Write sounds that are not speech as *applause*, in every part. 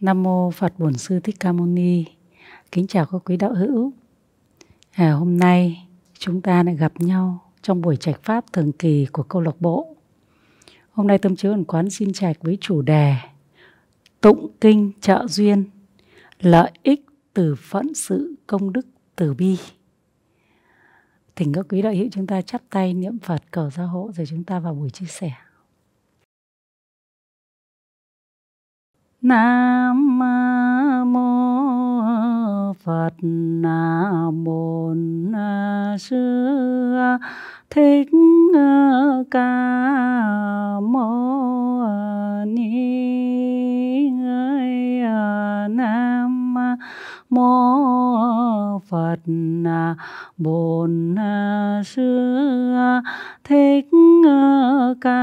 Nam mô Phật Bổn Sư Thích Ca Mâu Ni. Kính chào các quý đạo hữu. À, hôm nay chúng ta lại gặp nhau trong buổi trạch pháp thường kỳ của câu lạc bộ. Hôm nay tâm chiếu ẩn quán xin trạch với chủ đề Tụng kinh trợ duyên, lợi ích từ phẫn sự công đức từ bi. Thỉnh các quý đạo hữu chúng ta chắp tay niệm Phật cầu gia hộ rồi chúng ta vào buổi chia sẻ. Nam mô Phật Nam mô Sư Thích Ca Mâu Ni Nam mô phật bổn Xưa thích ca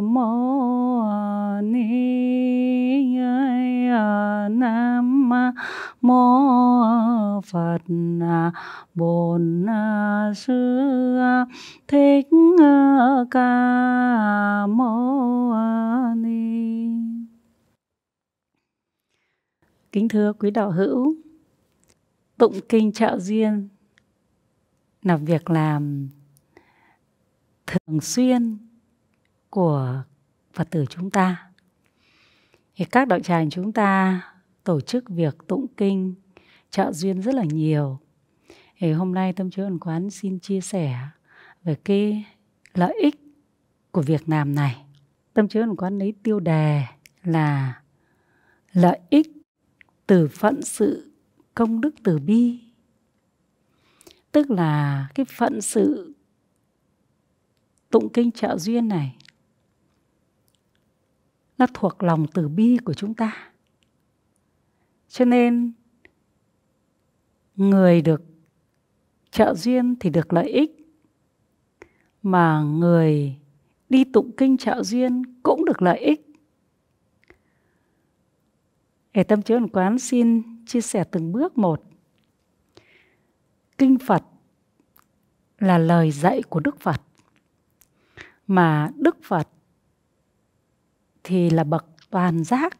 Mô ni nam mô phật bổn Xưa thích ca Mô ni Kính thưa quý đạo hữu, tụng kinh trợ duyên là việc làm thường xuyên của Phật tử chúng ta. Thì các đạo tràng chúng ta tổ chức việc tụng kinh trợ duyên rất là nhiều. Thì hôm nay Tâm Chúa Ẩn Quán xin chia sẻ về cái lợi ích của việc làm này. Tâm Chúa Ẩn Quán lấy tiêu đề là lợi ích từ phận sự công đức từ bi tức là cái phận sự tụng kinh trợ duyên này nó thuộc lòng từ bi của chúng ta cho nên người được trợ duyên thì được lợi ích mà người đi tụng kinh trợ duyên cũng được lợi ích để tâm chiếu ẩn quán xin chia sẻ từng bước một. Kinh Phật là lời dạy của Đức Phật. Mà Đức Phật thì là bậc toàn giác.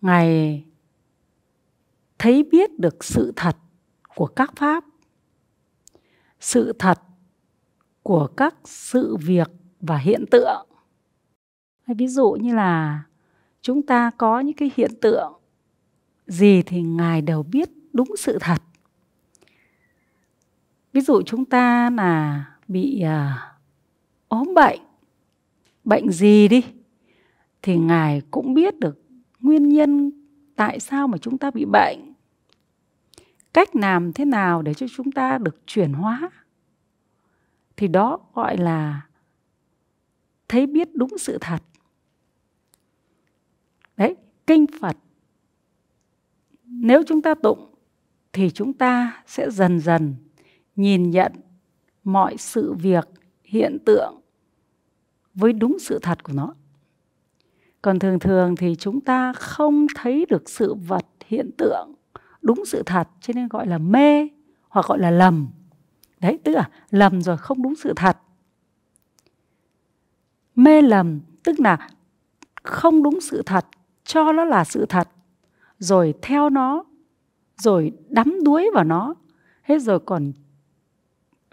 Ngài thấy biết được sự thật của các pháp, sự thật của các sự việc và hiện tượng. hay Ví dụ như là chúng ta có những cái hiện tượng gì thì ngài đều biết đúng sự thật ví dụ chúng ta là bị à, ốm bệnh bệnh gì đi thì ngài cũng biết được nguyên nhân tại sao mà chúng ta bị bệnh cách làm thế nào để cho chúng ta được chuyển hóa thì đó gọi là thấy biết đúng sự thật kinh Phật nếu chúng ta tụng thì chúng ta sẽ dần dần nhìn nhận mọi sự việc hiện tượng với đúng sự thật của nó còn thường thường thì chúng ta không thấy được sự vật hiện tượng đúng sự thật cho nên gọi là mê hoặc gọi là lầm đấy tức là lầm rồi không đúng sự thật mê lầm tức là không đúng sự thật cho nó là sự thật rồi theo nó rồi đắm đuối vào nó hết rồi còn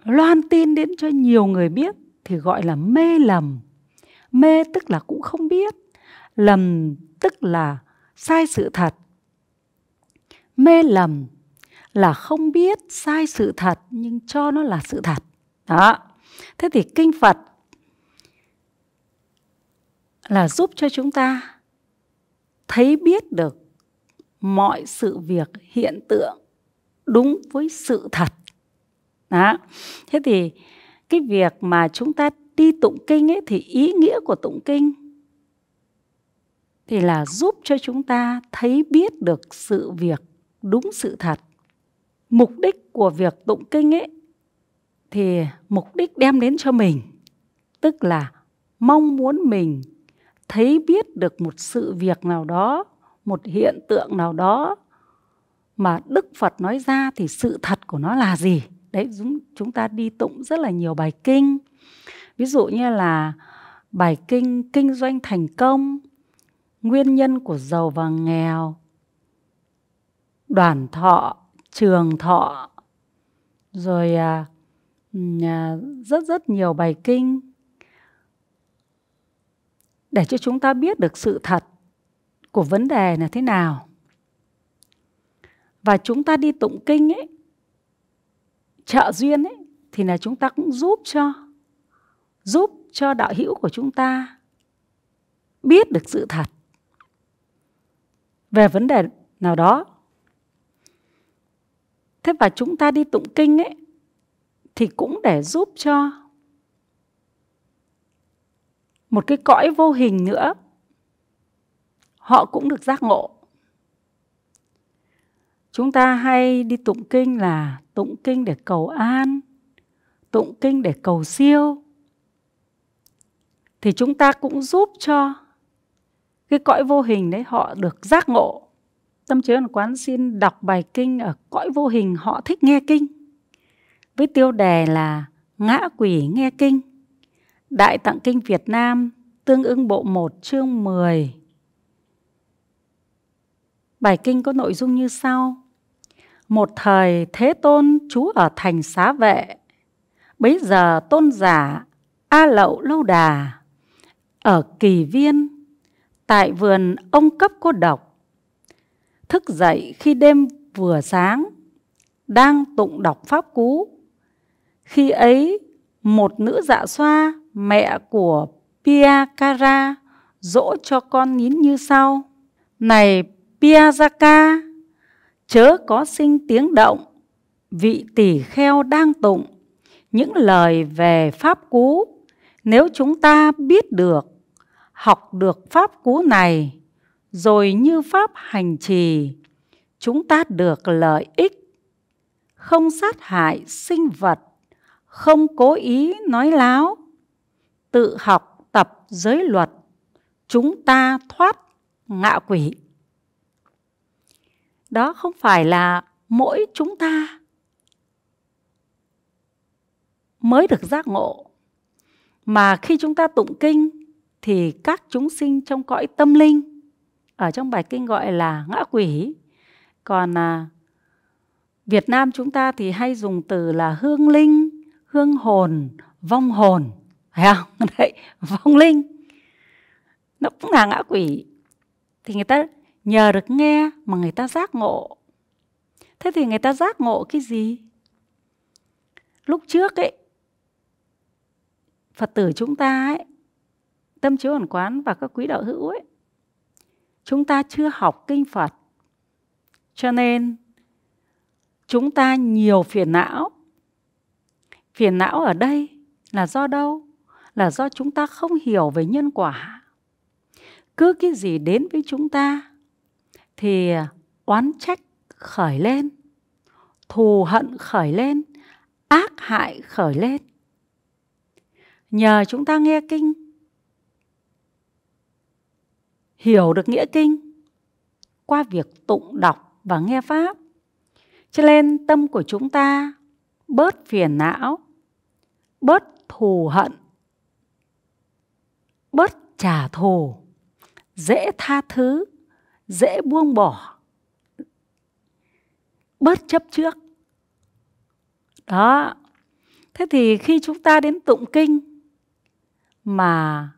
loan tin đến cho nhiều người biết thì gọi là mê lầm mê tức là cũng không biết lầm tức là sai sự thật mê lầm là không biết sai sự thật nhưng cho nó là sự thật đó thế thì kinh phật là giúp cho chúng ta thấy biết được mọi sự việc hiện tượng đúng với sự thật đó thế thì cái việc mà chúng ta đi tụng kinh ấy thì ý nghĩa của tụng kinh thì là giúp cho chúng ta thấy biết được sự việc đúng sự thật mục đích của việc tụng kinh ấy thì mục đích đem đến cho mình tức là mong muốn mình thấy biết được một sự việc nào đó một hiện tượng nào đó mà đức phật nói ra thì sự thật của nó là gì đấy chúng ta đi tụng rất là nhiều bài kinh ví dụ như là bài kinh kinh doanh thành công nguyên nhân của giàu và nghèo đoàn thọ trường thọ rồi à, à rất rất nhiều bài kinh để cho chúng ta biết được sự thật của vấn đề là thế nào và chúng ta đi tụng kinh ấy trợ duyên ấy thì là chúng ta cũng giúp cho giúp cho đạo hữu của chúng ta biết được sự thật về vấn đề nào đó thế và chúng ta đi tụng kinh ấy thì cũng để giúp cho một cái cõi vô hình nữa họ cũng được giác ngộ chúng ta hay đi tụng kinh là tụng kinh để cầu an tụng kinh để cầu siêu thì chúng ta cũng giúp cho cái cõi vô hình đấy họ được giác ngộ tâm trí hoàn quán xin đọc bài kinh ở cõi vô hình họ thích nghe kinh với tiêu đề là ngã quỷ nghe kinh Đại Tạng Kinh Việt Nam tương ứng bộ 1 chương 10. Bài kinh có nội dung như sau. Một thời Thế Tôn trú ở thành xá vệ. Bấy giờ tôn giả A Lậu Lâu Đà ở Kỳ Viên tại vườn ông cấp cô độc. Thức dậy khi đêm vừa sáng, đang tụng đọc pháp cú. Khi ấy, một nữ dạ xoa mẹ của Piakara dỗ cho con nín như sau. Này Piazaka, chớ có sinh tiếng động, vị tỷ kheo đang tụng những lời về pháp cú. Nếu chúng ta biết được, học được pháp cú này, rồi như pháp hành trì, chúng ta được lợi ích. Không sát hại sinh vật, không cố ý nói láo, tự học tập giới luật, chúng ta thoát ngạ quỷ. Đó không phải là mỗi chúng ta mới được giác ngộ, mà khi chúng ta tụng kinh thì các chúng sinh trong cõi tâm linh ở trong bài kinh gọi là ngã quỷ. Còn à, Việt Nam chúng ta thì hay dùng từ là hương linh, hương hồn, vong hồn phải không *laughs* đấy vong linh nó cũng là ngã quỷ thì người ta nhờ được nghe mà người ta giác ngộ thế thì người ta giác ngộ cái gì lúc trước ấy phật tử chúng ta ấy tâm chiếu ẩn quán và các quý đạo hữu ấy chúng ta chưa học kinh phật cho nên chúng ta nhiều phiền não phiền não ở đây là do đâu là do chúng ta không hiểu về nhân quả cứ cái gì đến với chúng ta thì oán trách khởi lên thù hận khởi lên ác hại khởi lên nhờ chúng ta nghe kinh hiểu được nghĩa kinh qua việc tụng đọc và nghe pháp cho nên tâm của chúng ta bớt phiền não bớt thù hận bớt trả thù dễ tha thứ dễ buông bỏ bớt chấp trước đó thế thì khi chúng ta đến tụng kinh mà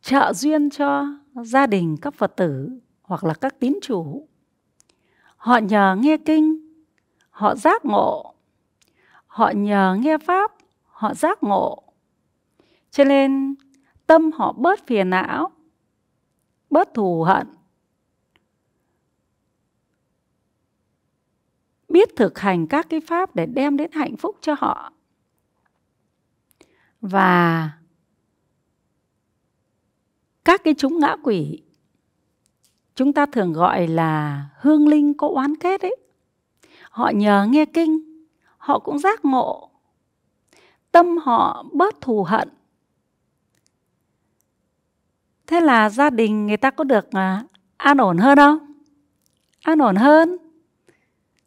trợ duyên cho gia đình các phật tử hoặc là các tín chủ họ nhờ nghe kinh họ giác ngộ họ nhờ nghe pháp họ giác ngộ cho nên tâm họ bớt phiền não bớt thù hận biết thực hành các cái pháp để đem đến hạnh phúc cho họ và các cái chúng ngã quỷ chúng ta thường gọi là hương linh có oán kết ấy họ nhờ nghe kinh họ cũng giác ngộ tâm họ bớt thù hận Thế là gia đình người ta có được à, an ổn hơn không? An ổn hơn.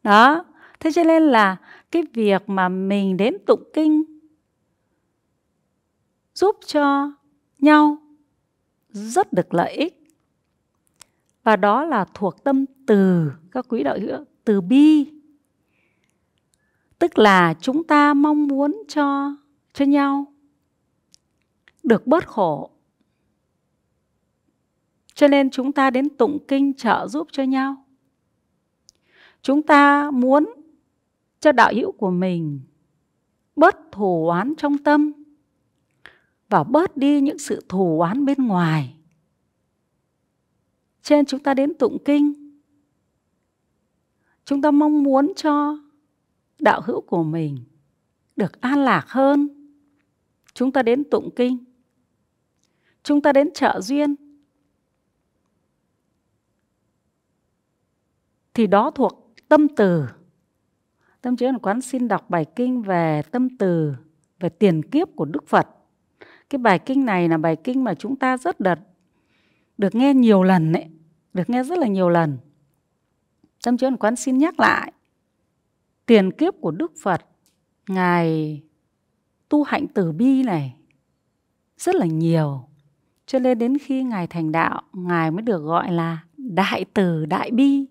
Đó, thế cho nên là cái việc mà mình đến tụng kinh giúp cho nhau rất được lợi ích. Và đó là thuộc tâm từ các quý đạo hữu, từ bi. Tức là chúng ta mong muốn cho cho nhau được bớt khổ cho nên chúng ta đến tụng kinh trợ giúp cho nhau. Chúng ta muốn cho đạo hữu của mình bớt thù oán trong tâm và bớt đi những sự thù oán bên ngoài. Trên chúng ta đến tụng kinh. Chúng ta mong muốn cho đạo hữu của mình được an lạc hơn. Chúng ta đến tụng kinh. Chúng ta đến trợ duyên thì đó thuộc tâm từ tâm trí hoàn quán xin đọc bài kinh về tâm từ về tiền kiếp của đức phật cái bài kinh này là bài kinh mà chúng ta rất đợt được nghe nhiều lần ấy được nghe rất là nhiều lần tâm trí hoàn quán xin nhắc lại tiền kiếp của đức phật ngài tu hạnh từ bi này rất là nhiều cho nên đến khi ngài thành đạo ngài mới được gọi là đại từ đại bi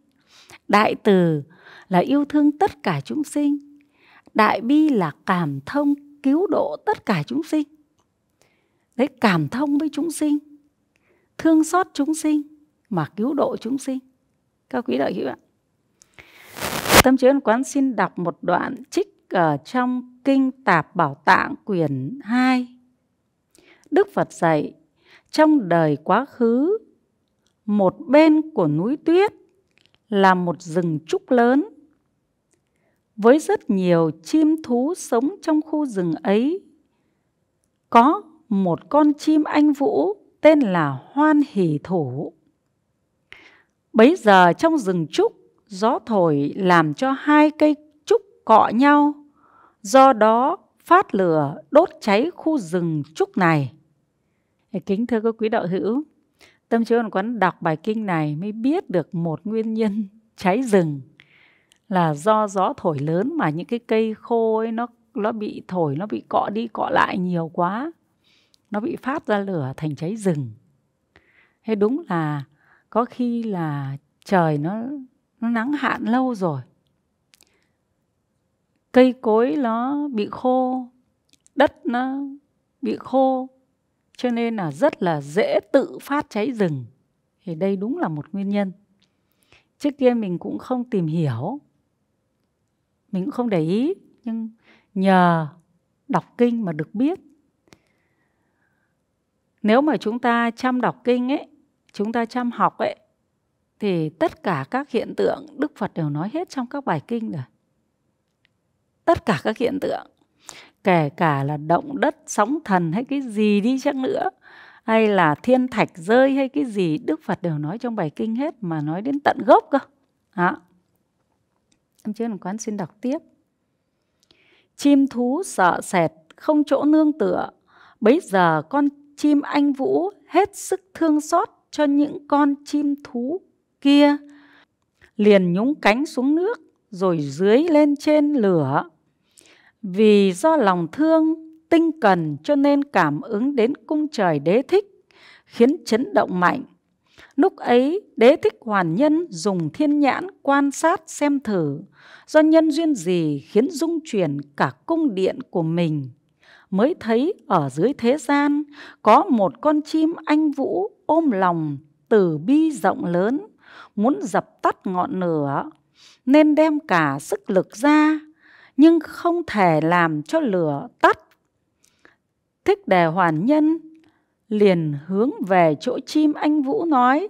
Đại từ là yêu thương tất cả chúng sinh. Đại bi là cảm thông cứu độ tất cả chúng sinh. Đấy cảm thông với chúng sinh, thương xót chúng sinh mà cứu độ chúng sinh. Các quý đạo hữu ạ. Tâm trí ân quán xin đọc một đoạn trích ở trong Kinh Tạp Bảo Tạng quyển 2. Đức Phật dạy, trong đời quá khứ, một bên của núi tuyết là một rừng trúc lớn. Với rất nhiều chim thú sống trong khu rừng ấy, có một con chim anh vũ tên là Hoan Hỷ Thủ. Bấy giờ trong rừng trúc, gió thổi làm cho hai cây trúc cọ nhau, do đó phát lửa đốt cháy khu rừng trúc này. Kính thưa các quý đạo hữu, Tâm trí còn quán đọc bài kinh này mới biết được một nguyên nhân *laughs* cháy rừng là do gió thổi lớn mà những cái cây khô ấy nó nó bị thổi nó bị cọ đi cọ lại nhiều quá nó bị phát ra lửa thành cháy rừng thế đúng là có khi là trời nó nó nắng hạn lâu rồi cây cối nó bị khô đất nó bị khô cho nên là rất là dễ tự phát cháy rừng thì đây đúng là một nguyên nhân trước kia mình cũng không tìm hiểu mình cũng không để ý nhưng nhờ đọc kinh mà được biết nếu mà chúng ta chăm đọc kinh ấy chúng ta chăm học ấy thì tất cả các hiện tượng đức phật đều nói hết trong các bài kinh rồi tất cả các hiện tượng kể cả là động đất sóng thần hay cái gì đi chăng nữa hay là thiên thạch rơi hay cái gì đức phật đều nói trong bài kinh hết mà nói đến tận gốc cơ đó em chưa làm quán xin đọc tiếp chim thú sợ sệt không chỗ nương tựa bấy giờ con chim anh vũ hết sức thương xót cho những con chim thú kia liền nhúng cánh xuống nước rồi dưới lên trên lửa vì do lòng thương, tinh cần cho nên cảm ứng đến cung trời đế thích, khiến chấn động mạnh. Lúc ấy, đế thích hoàn nhân dùng thiên nhãn quan sát xem thử do nhân duyên gì khiến dung chuyển cả cung điện của mình. Mới thấy ở dưới thế gian có một con chim anh vũ ôm lòng từ bi rộng lớn, muốn dập tắt ngọn lửa, nên đem cả sức lực ra nhưng không thể làm cho lửa tắt. Thích đề hoàn nhân liền hướng về chỗ chim anh Vũ nói,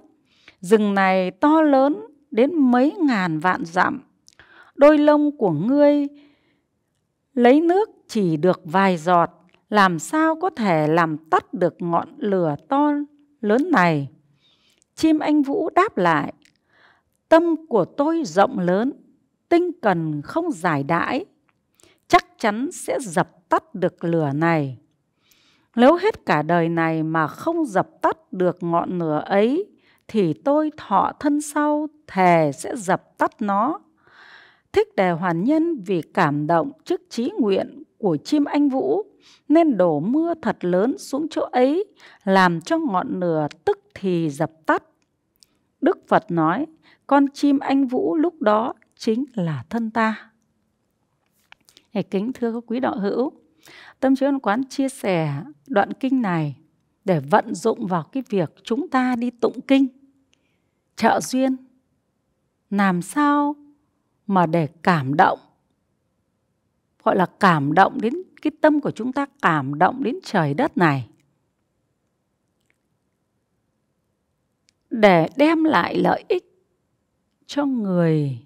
rừng này to lớn đến mấy ngàn vạn dặm, đôi lông của ngươi lấy nước chỉ được vài giọt, làm sao có thể làm tắt được ngọn lửa to lớn này? Chim anh Vũ đáp lại, tâm của tôi rộng lớn, tinh cần không giải đãi chắc chắn sẽ dập tắt được lửa này. Nếu hết cả đời này mà không dập tắt được ngọn lửa ấy, thì tôi thọ thân sau thề sẽ dập tắt nó. Thích đề hoàn nhân vì cảm động trước trí nguyện của chim anh Vũ nên đổ mưa thật lớn xuống chỗ ấy làm cho ngọn lửa tức thì dập tắt. Đức Phật nói con chim anh Vũ lúc đó chính là thân ta. Này kính thưa các quý đạo hữu, Tâm trí quán chia sẻ đoạn kinh này để vận dụng vào cái việc chúng ta đi tụng kinh, trợ duyên. Làm sao mà để cảm động, gọi là cảm động đến cái tâm của chúng ta, cảm động đến trời đất này. Để đem lại lợi ích cho người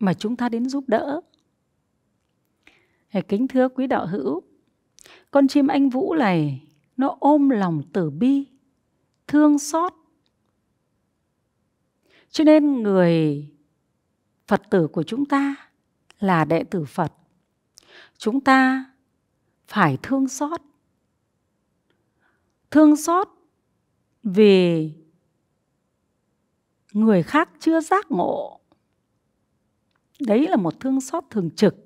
mà chúng ta đến giúp đỡ kính thưa quý đạo hữu con chim anh vũ này nó ôm lòng tử bi thương xót cho nên người phật tử của chúng ta là đệ tử phật chúng ta phải thương xót thương xót vì người khác chưa giác ngộ Đấy là một thương xót thường trực.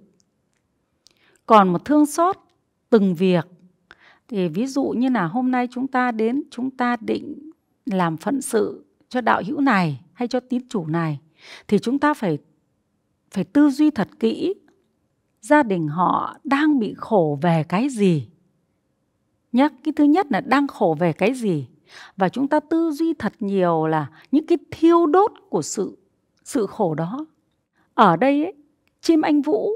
Còn một thương xót từng việc thì ví dụ như là hôm nay chúng ta đến chúng ta định làm phận sự cho đạo hữu này hay cho tín chủ này thì chúng ta phải phải tư duy thật kỹ gia đình họ đang bị khổ về cái gì nhé cái thứ nhất là đang khổ về cái gì và chúng ta tư duy thật nhiều là những cái thiêu đốt của sự sự khổ đó ở đây ấy, chim anh vũ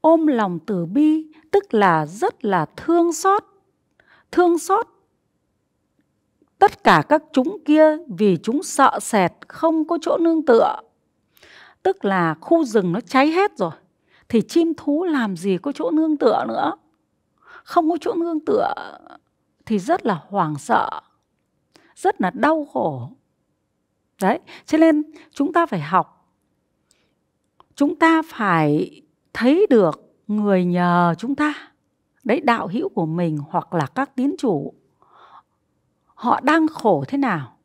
ôm lòng từ bi tức là rất là thương xót thương xót tất cả các chúng kia vì chúng sợ sệt không có chỗ nương tựa tức là khu rừng nó cháy hết rồi thì chim thú làm gì có chỗ nương tựa nữa không có chỗ nương tựa thì rất là hoảng sợ rất là đau khổ đấy cho nên chúng ta phải học chúng ta phải thấy được người nhờ chúng ta đấy đạo hữu của mình hoặc là các tín chủ họ đang khổ thế nào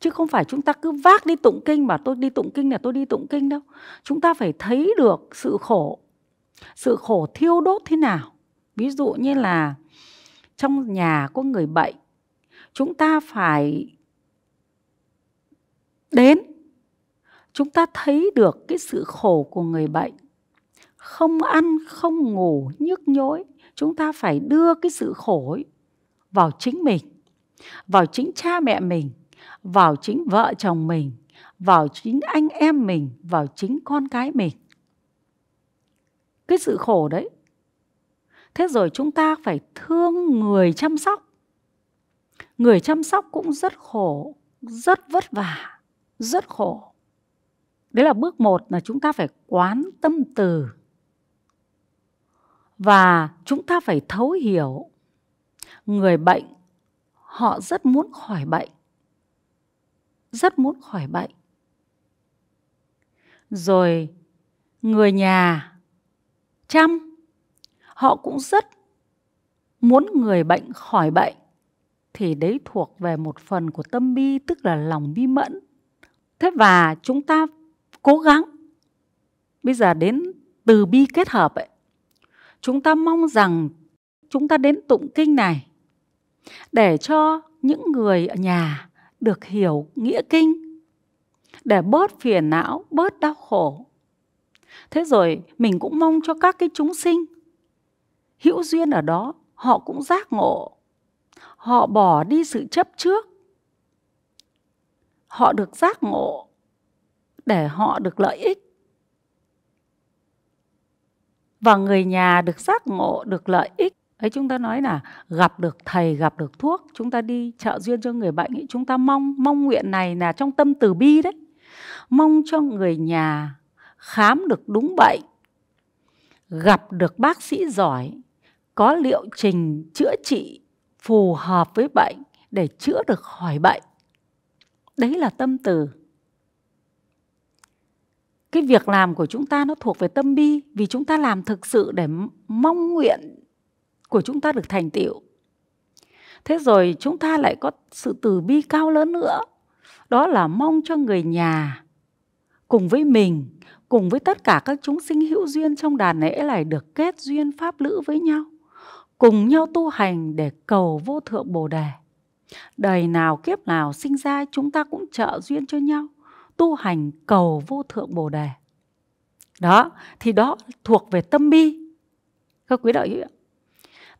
chứ không phải chúng ta cứ vác đi tụng kinh mà tôi đi tụng kinh là tôi đi tụng kinh đâu chúng ta phải thấy được sự khổ sự khổ thiêu đốt thế nào ví dụ như là trong nhà có người bệnh chúng ta phải đến chúng ta thấy được cái sự khổ của người bệnh không ăn không ngủ nhức nhối chúng ta phải đưa cái sự khổ ấy vào chính mình vào chính cha mẹ mình vào chính vợ chồng mình vào chính anh em mình vào chính con cái mình cái sự khổ đấy thế rồi chúng ta phải thương người chăm sóc người chăm sóc cũng rất khổ rất vất vả rất khổ đấy là bước một là chúng ta phải quán tâm từ và chúng ta phải thấu hiểu người bệnh họ rất muốn khỏi bệnh rất muốn khỏi bệnh rồi người nhà chăm họ cũng rất muốn người bệnh khỏi bệnh thì đấy thuộc về một phần của tâm bi tức là lòng bi mẫn thế và chúng ta cố gắng bây giờ đến từ bi kết hợp ấy chúng ta mong rằng chúng ta đến tụng kinh này để cho những người ở nhà được hiểu nghĩa kinh để bớt phiền não bớt đau khổ thế rồi mình cũng mong cho các cái chúng sinh hữu duyên ở đó họ cũng giác ngộ họ bỏ đi sự chấp trước họ được giác ngộ để họ được lợi ích và người nhà được giác ngộ được lợi ích ấy chúng ta nói là gặp được thầy gặp được thuốc chúng ta đi trợ duyên cho người bệnh ấy, chúng ta mong mong nguyện này là trong tâm từ bi đấy mong cho người nhà khám được đúng bệnh gặp được bác sĩ giỏi có liệu trình chữa trị phù hợp với bệnh để chữa được khỏi bệnh đấy là tâm từ cái việc làm của chúng ta nó thuộc về tâm bi vì chúng ta làm thực sự để mong nguyện của chúng ta được thành tựu thế rồi chúng ta lại có sự từ bi cao lớn nữa đó là mong cho người nhà cùng với mình cùng với tất cả các chúng sinh hữu duyên trong đàn lễ này được kết duyên pháp lữ với nhau cùng nhau tu hành để cầu vô thượng bồ đề Đời nào kiếp nào sinh ra chúng ta cũng trợ duyên cho nhau Tu hành cầu vô thượng bồ đề Đó, thì đó thuộc về tâm bi Các quý đạo hữu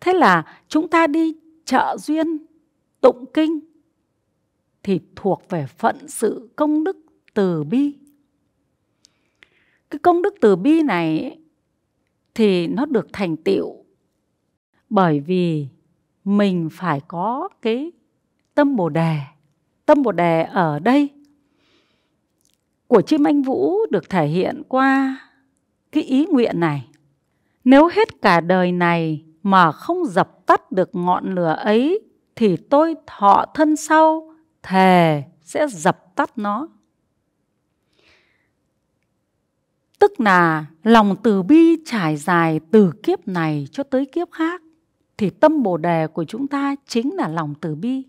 Thế là chúng ta đi trợ duyên tụng kinh Thì thuộc về phận sự công đức từ bi Cái công đức từ bi này thì nó được thành tựu bởi vì mình phải có cái tâm Bồ Đề. Tâm Bồ Đề ở đây của chim anh Vũ được thể hiện qua cái ý nguyện này. Nếu hết cả đời này mà không dập tắt được ngọn lửa ấy thì tôi thọ thân sau thề sẽ dập tắt nó. Tức là lòng từ bi trải dài từ kiếp này cho tới kiếp khác thì tâm Bồ đề của chúng ta chính là lòng từ bi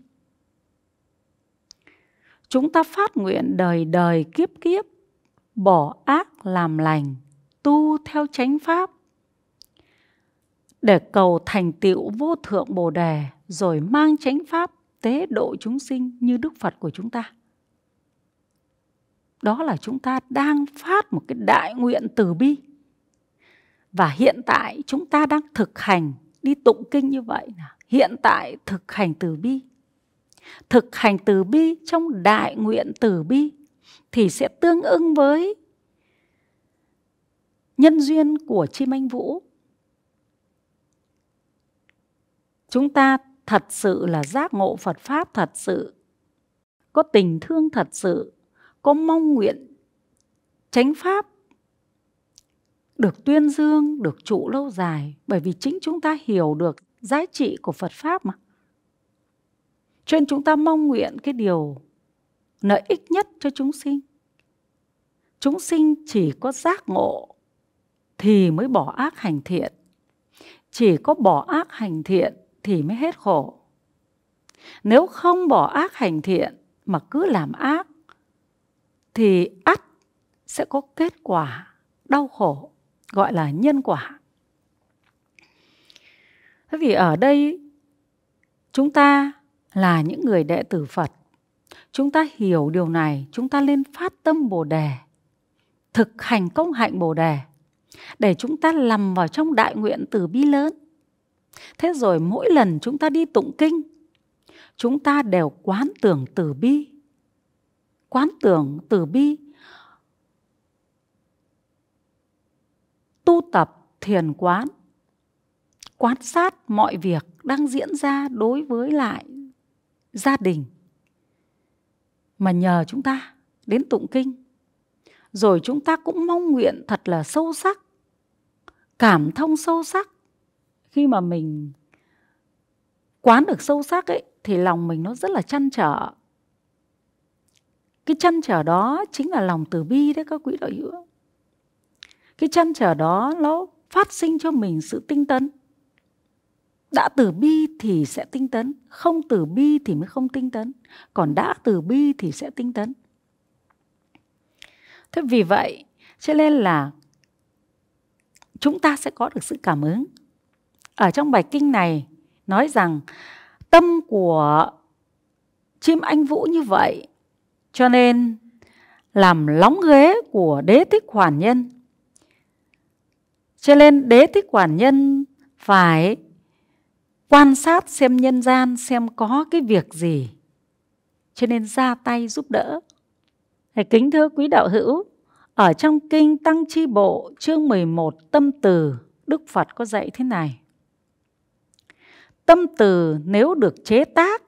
chúng ta phát nguyện đời đời kiếp kiếp bỏ ác làm lành tu theo chánh pháp để cầu thành tựu vô thượng bồ đề rồi mang chánh pháp tế độ chúng sinh như đức phật của chúng ta đó là chúng ta đang phát một cái đại nguyện từ bi và hiện tại chúng ta đang thực hành đi tụng kinh như vậy hiện tại thực hành từ bi thực hành từ bi trong đại nguyện từ bi thì sẽ tương ứng với nhân duyên của chim anh vũ chúng ta thật sự là giác ngộ phật pháp thật sự có tình thương thật sự có mong nguyện chánh pháp được tuyên dương được trụ lâu dài bởi vì chính chúng ta hiểu được giá trị của phật pháp mà cho nên chúng ta mong nguyện cái điều lợi ích nhất cho chúng sinh. Chúng sinh chỉ có giác ngộ thì mới bỏ ác hành thiện. Chỉ có bỏ ác hành thiện thì mới hết khổ. Nếu không bỏ ác hành thiện mà cứ làm ác thì ắt sẽ có kết quả đau khổ gọi là nhân quả. Thế vì ở đây chúng ta là những người đệ tử Phật. Chúng ta hiểu điều này, chúng ta nên phát tâm Bồ đề, thực hành công hạnh Bồ đề để chúng ta lầm vào trong đại nguyện từ bi lớn. Thế rồi mỗi lần chúng ta đi tụng kinh, chúng ta đều quán tưởng từ bi. Quán tưởng từ bi tu tập thiền quán quan sát mọi việc đang diễn ra đối với lại gia đình mà nhờ chúng ta đến tụng kinh rồi chúng ta cũng mong nguyện thật là sâu sắc cảm thông sâu sắc khi mà mình quán được sâu sắc ấy thì lòng mình nó rất là chăn trở cái chăn trở đó chính là lòng từ bi đấy các quý đạo hữu cái chăn trở đó nó phát sinh cho mình sự tinh tấn đã từ bi thì sẽ tinh tấn không từ bi thì mới không tinh tấn còn đã từ bi thì sẽ tinh tấn thế vì vậy cho nên là chúng ta sẽ có được sự cảm ứng ở trong bài kinh này nói rằng tâm của chim anh vũ như vậy cho nên làm lóng ghế của đế thích hoàn nhân cho nên đế thích hoàn nhân phải quan sát xem nhân gian xem có cái việc gì cho nên ra tay giúp đỡ Thầy kính thưa quý đạo hữu ở trong kinh tăng chi bộ chương 11 tâm từ Đức Phật có dạy thế này tâm từ nếu được chế tác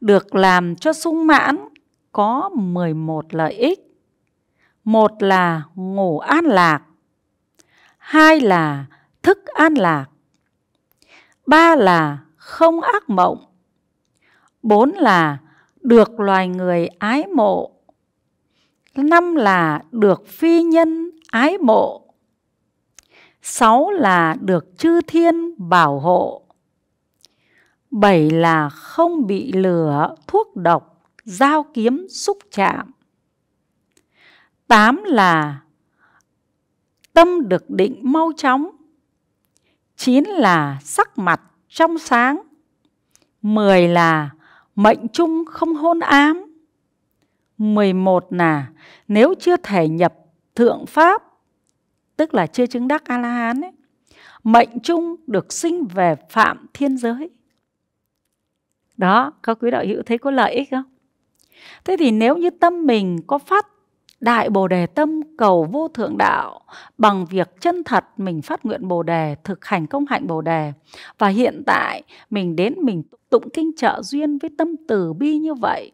được làm cho sung mãn có 11 lợi ích một là ngủ an lạc hai là thức an lạc ba là không ác mộng. Bốn là được loài người ái mộ. Năm là được phi nhân ái mộ. Sáu là được chư thiên bảo hộ. Bảy là không bị lửa, thuốc độc, dao kiếm xúc chạm. Tám là tâm được định mau chóng. Chín là sắc mặt trong sáng. mười là mệnh chung không hôn ám. mười một là nếu chưa thể nhập thượng pháp, tức là chưa chứng đắc A-la-hán mệnh chung được sinh về phạm thiên giới. Đó, các quý đạo hữu thấy có lợi ích không? Thế thì nếu như tâm mình có phát Đại Bồ Đề Tâm cầu vô thượng đạo bằng việc chân thật mình phát nguyện Bồ Đề, thực hành công hạnh Bồ Đề. Và hiện tại mình đến mình tụng kinh trợ duyên với tâm từ bi như vậy,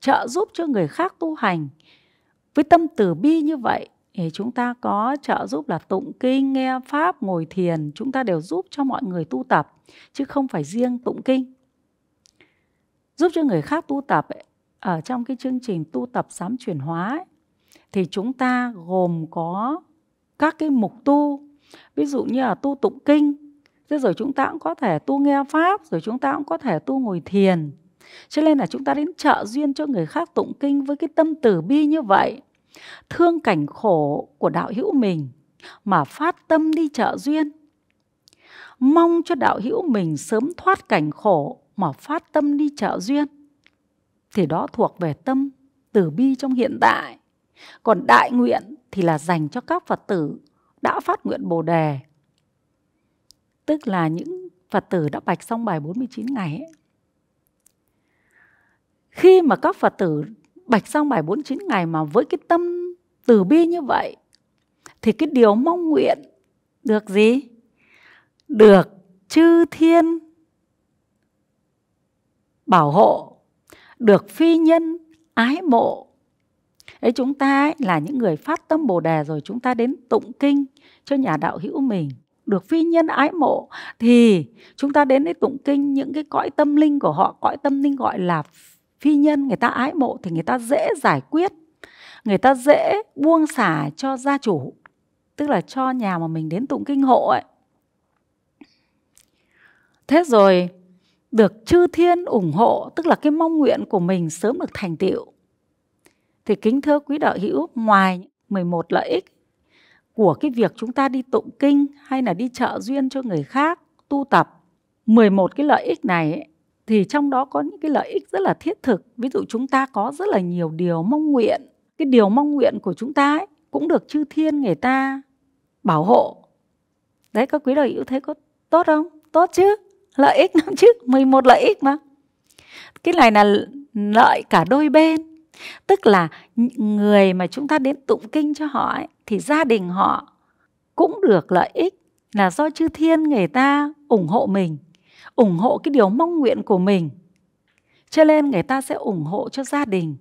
trợ giúp cho người khác tu hành với tâm từ bi như vậy thì chúng ta có trợ giúp là tụng kinh, nghe pháp, ngồi thiền, chúng ta đều giúp cho mọi người tu tập chứ không phải riêng tụng kinh. Giúp cho người khác tu tập ấy, ở trong cái chương trình tu tập sám chuyển hóa ấy, thì chúng ta gồm có các cái mục tu ví dụ như là tu tụng kinh thế rồi chúng ta cũng có thể tu nghe pháp rồi chúng ta cũng có thể tu ngồi thiền cho nên là chúng ta đến trợ duyên cho người khác tụng kinh với cái tâm tử bi như vậy thương cảnh khổ của đạo hữu mình mà phát tâm đi trợ duyên mong cho đạo hữu mình sớm thoát cảnh khổ mà phát tâm đi trợ duyên thì đó thuộc về tâm tử bi trong hiện tại còn đại nguyện thì là dành cho các Phật tử đã phát nguyện Bồ đề. Tức là những Phật tử đã bạch xong bài 49 ngày ấy. Khi mà các Phật tử bạch xong bài 49 ngày mà với cái tâm từ bi như vậy thì cái điều mong nguyện được gì? Được chư thiên bảo hộ, được phi nhân ái mộ ấy chúng ta ấy, là những người phát tâm Bồ đề rồi chúng ta đến tụng kinh cho nhà đạo hữu mình được phi nhân ái mộ thì chúng ta đến để tụng kinh những cái cõi tâm linh của họ cõi tâm linh gọi là phi nhân người ta ái mộ thì người ta dễ giải quyết người ta dễ buông xả cho gia chủ tức là cho nhà mà mình đến tụng kinh hộ ấy thế rồi được chư thiên ủng hộ tức là cái mong nguyện của mình sớm được thành tựu thì kính thưa quý đạo hữu, ngoài 11 lợi ích của cái việc chúng ta đi tụng kinh hay là đi trợ duyên cho người khác, tu tập, 11 cái lợi ích này thì trong đó có những cái lợi ích rất là thiết thực. Ví dụ chúng ta có rất là nhiều điều mong nguyện. Cái điều mong nguyện của chúng ta ấy, cũng được chư thiên người ta bảo hộ. Đấy các quý đạo hữu thấy có tốt không? Tốt chứ? Lợi ích lắm chứ, 11 lợi ích mà. Cái này là lợi cả đôi bên tức là người mà chúng ta đến tụng kinh cho họ ấy, thì gia đình họ cũng được lợi ích là do chư thiên người ta ủng hộ mình ủng hộ cái điều mong nguyện của mình cho nên người ta sẽ ủng hộ cho gia đình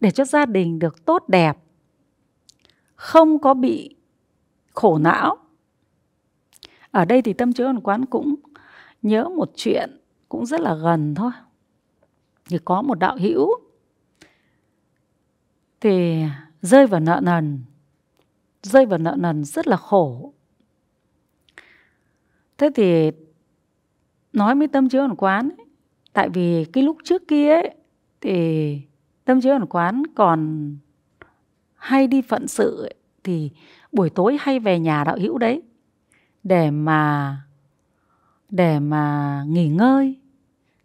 để cho gia đình được tốt đẹp không có bị khổ não ở đây thì tâm chứa hồn quán cũng nhớ một chuyện cũng rất là gần thôi thì có một đạo hữu thì rơi vào nợ nần rơi vào nợ nần rất là khổ thế thì nói với tâm chiếu ẩn quán ấy, tại vì cái lúc trước kia ấy, thì tâm chiếu ẩn quán còn hay đi phận sự ấy, thì buổi tối hay về nhà đạo hữu đấy để mà để mà nghỉ ngơi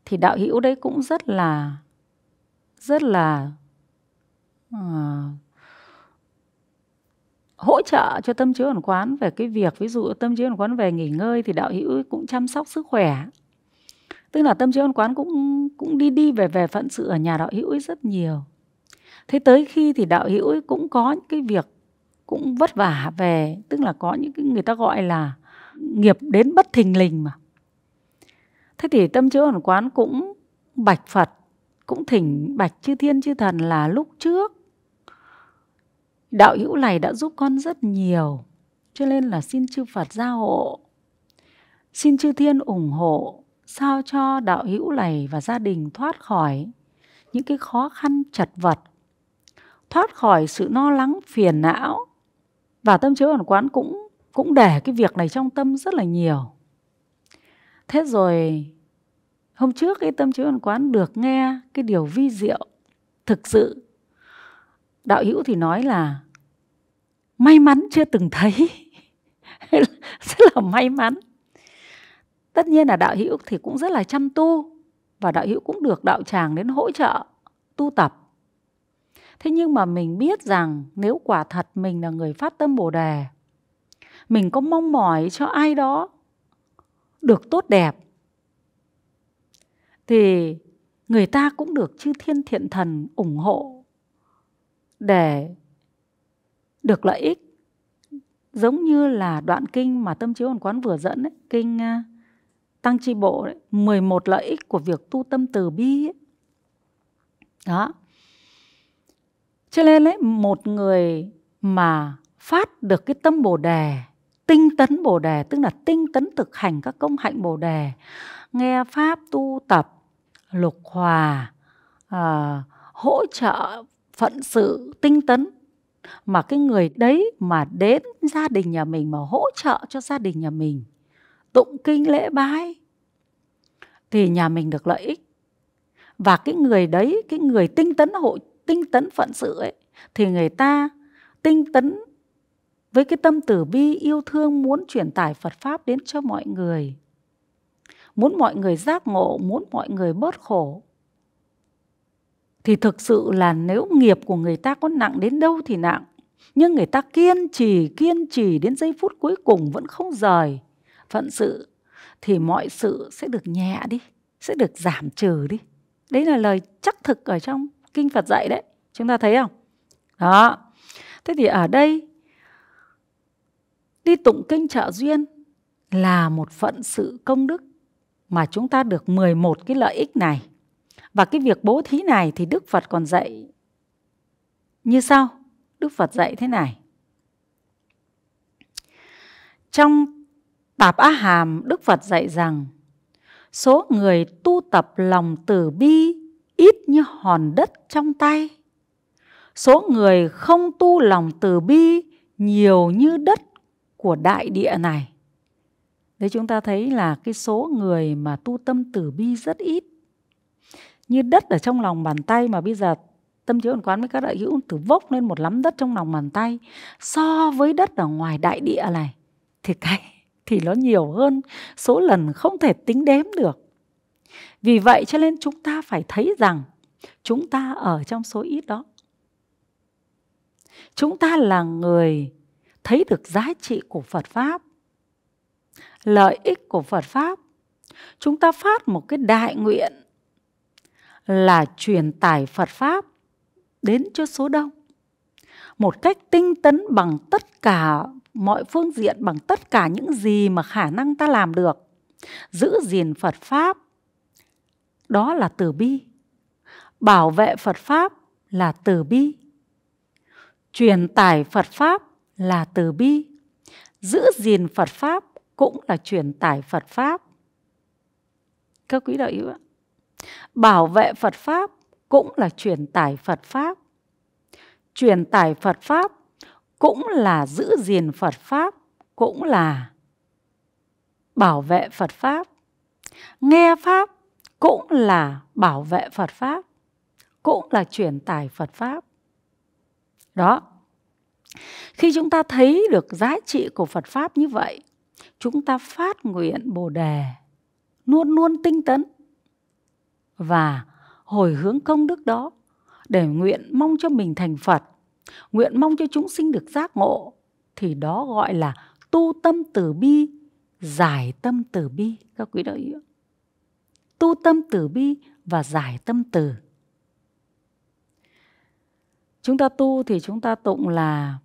thì đạo hữu đấy cũng rất là rất là À. hỗ trợ cho tâm trí ổn quán về cái việc ví dụ tâm trí ổn quán về nghỉ ngơi thì đạo hữu cũng chăm sóc sức khỏe tức là tâm trí ổn quán cũng cũng đi đi về về phận sự ở nhà đạo hữu rất nhiều thế tới khi thì đạo hữu cũng có những cái việc cũng vất vả về tức là có những cái người ta gọi là nghiệp đến bất thình lình mà thế thì tâm trí ổn quán cũng bạch phật cũng thỉnh bạch chư thiên chư thần là lúc trước đạo hữu này đã giúp con rất nhiều cho nên là xin chư phật gia hộ xin chư thiên ủng hộ sao cho đạo hữu này và gia đình thoát khỏi những cái khó khăn chật vật thoát khỏi sự no lắng phiền não và tâm chiếu ẩn quán cũng cũng để cái việc này trong tâm rất là nhiều thế rồi hôm trước cái tâm chiếu ẩn quán được nghe cái điều vi diệu thực sự đạo hữu thì nói là may mắn chưa từng thấy *laughs* *laughs* rất là may mắn tất nhiên là đạo hữu thì cũng rất là chăm tu và đạo hữu cũng được đạo tràng đến hỗ trợ tu tập thế nhưng mà mình biết rằng nếu quả thật mình là người phát tâm bồ đề mình có mong mỏi cho ai đó được tốt đẹp thì người ta cũng được chư thiên thiện thần ủng hộ để được lợi ích giống như là đoạn kinh mà tâm chiếu hồn quán vừa dẫn ấy, kinh à, tăng chi bộ ấy, 11 lợi ích của việc tu tâm từ bi ấy. đó cho nên đấy một người mà phát được cái tâm bồ đề tinh tấn bồ đề tức là tinh tấn thực hành các công hạnh bồ đề nghe pháp tu tập lục hòa à, hỗ trợ phận sự tinh tấn mà cái người đấy mà đến gia đình nhà mình mà hỗ trợ cho gia đình nhà mình tụng kinh lễ bái thì nhà mình được lợi ích và cái người đấy cái người tinh tấn hộ tinh tấn phận sự ấy thì người ta tinh tấn với cái tâm tử bi yêu thương muốn truyền tải Phật pháp đến cho mọi người muốn mọi người giác ngộ muốn mọi người bớt khổ thì thực sự là nếu nghiệp của người ta có nặng đến đâu thì nặng nhưng người ta kiên trì kiên trì đến giây phút cuối cùng vẫn không rời phận sự thì mọi sự sẽ được nhẹ đi sẽ được giảm trừ đi đấy là lời chắc thực ở trong kinh phật dạy đấy chúng ta thấy không đó thế thì ở đây đi tụng kinh trợ duyên là một phận sự công đức mà chúng ta được 11 cái lợi ích này và cái việc bố thí này thì Đức Phật còn dạy như sau. Đức Phật dạy thế này. Trong Tạp Á Hàm, Đức Phật dạy rằng số người tu tập lòng từ bi ít như hòn đất trong tay. Số người không tu lòng từ bi nhiều như đất của đại địa này. Đấy chúng ta thấy là cái số người mà tu tâm từ bi rất ít như đất ở trong lòng bàn tay mà bây giờ tâm trí ổn quán với các đại hữu từ vốc lên một lắm đất trong lòng bàn tay so với đất ở ngoài đại địa này thì cái *laughs* thì nó nhiều hơn số lần không thể tính đếm được vì vậy cho nên chúng ta phải thấy rằng chúng ta ở trong số ít đó chúng ta là người thấy được giá trị của phật pháp lợi ích của phật pháp chúng ta phát một cái đại nguyện là truyền tải Phật Pháp đến cho số đông một cách tinh tấn bằng tất cả mọi phương diện bằng tất cả những gì mà khả năng ta làm được giữ gìn Phật Pháp đó là từ bi bảo vệ Phật Pháp là từ bi truyền tải Phật Pháp là từ bi giữ gìn Phật Pháp cũng là truyền tải Phật Pháp các quý đạo hữu ạ Bảo vệ Phật Pháp cũng là truyền tải Phật Pháp. Truyền tải Phật Pháp cũng là giữ gìn Phật Pháp, cũng là bảo vệ Phật Pháp. Nghe Pháp cũng là bảo vệ Phật Pháp, cũng là truyền tải Phật Pháp. Đó. Khi chúng ta thấy được giá trị của Phật Pháp như vậy, chúng ta phát nguyện Bồ Đề, luôn luôn tinh tấn và hồi hướng công đức đó để nguyện mong cho mình thành Phật, nguyện mong cho chúng sinh được giác ngộ thì đó gọi là tu tâm từ bi, giải tâm từ bi các quý đạo hữu. Tu tâm từ bi và giải tâm từ. Chúng ta tu thì chúng ta tụng là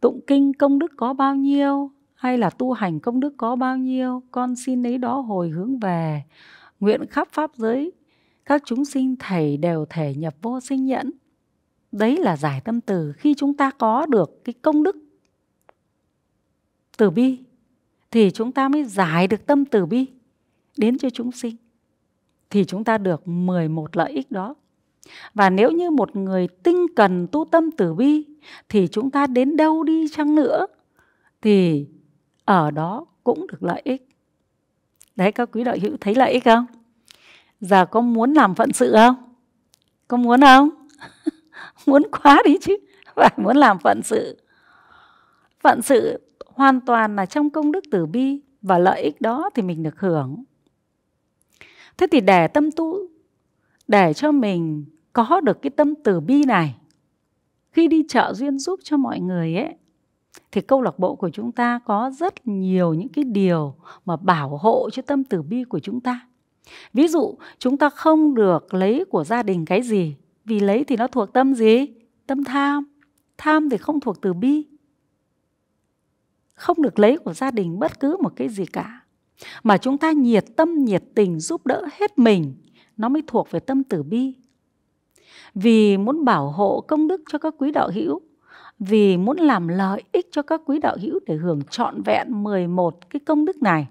tụng kinh công đức có bao nhiêu hay là tu hành công đức có bao nhiêu, con xin lấy đó hồi hướng về, nguyện khắp pháp giới các chúng sinh thầy đều thể nhập vô sinh nhẫn đấy là giải tâm từ khi chúng ta có được cái công đức từ bi thì chúng ta mới giải được tâm từ bi đến cho chúng sinh thì chúng ta được 11 lợi ích đó. Và nếu như một người tinh cần tu tâm từ bi thì chúng ta đến đâu đi chăng nữa thì ở đó cũng được lợi ích. Đấy các quý đạo hữu thấy lợi ích không? giờ có muốn làm phận sự không có muốn không *laughs* muốn quá đi chứ *laughs* phải muốn làm phận sự phận sự hoàn toàn là trong công đức từ bi và lợi ích đó thì mình được hưởng thế thì để tâm tu để cho mình có được cái tâm từ bi này khi đi chợ duyên giúp cho mọi người ấy thì câu lạc bộ của chúng ta có rất nhiều những cái điều mà bảo hộ cho tâm từ bi của chúng ta Ví dụ, chúng ta không được lấy của gia đình cái gì, vì lấy thì nó thuộc tâm gì? Tâm tham. Tham thì không thuộc từ bi. Không được lấy của gia đình bất cứ một cái gì cả. Mà chúng ta nhiệt tâm, nhiệt tình giúp đỡ hết mình, nó mới thuộc về tâm từ bi. Vì muốn bảo hộ công đức cho các quý đạo hữu, vì muốn làm lợi ích cho các quý đạo hữu để hưởng trọn vẹn 11 cái công đức này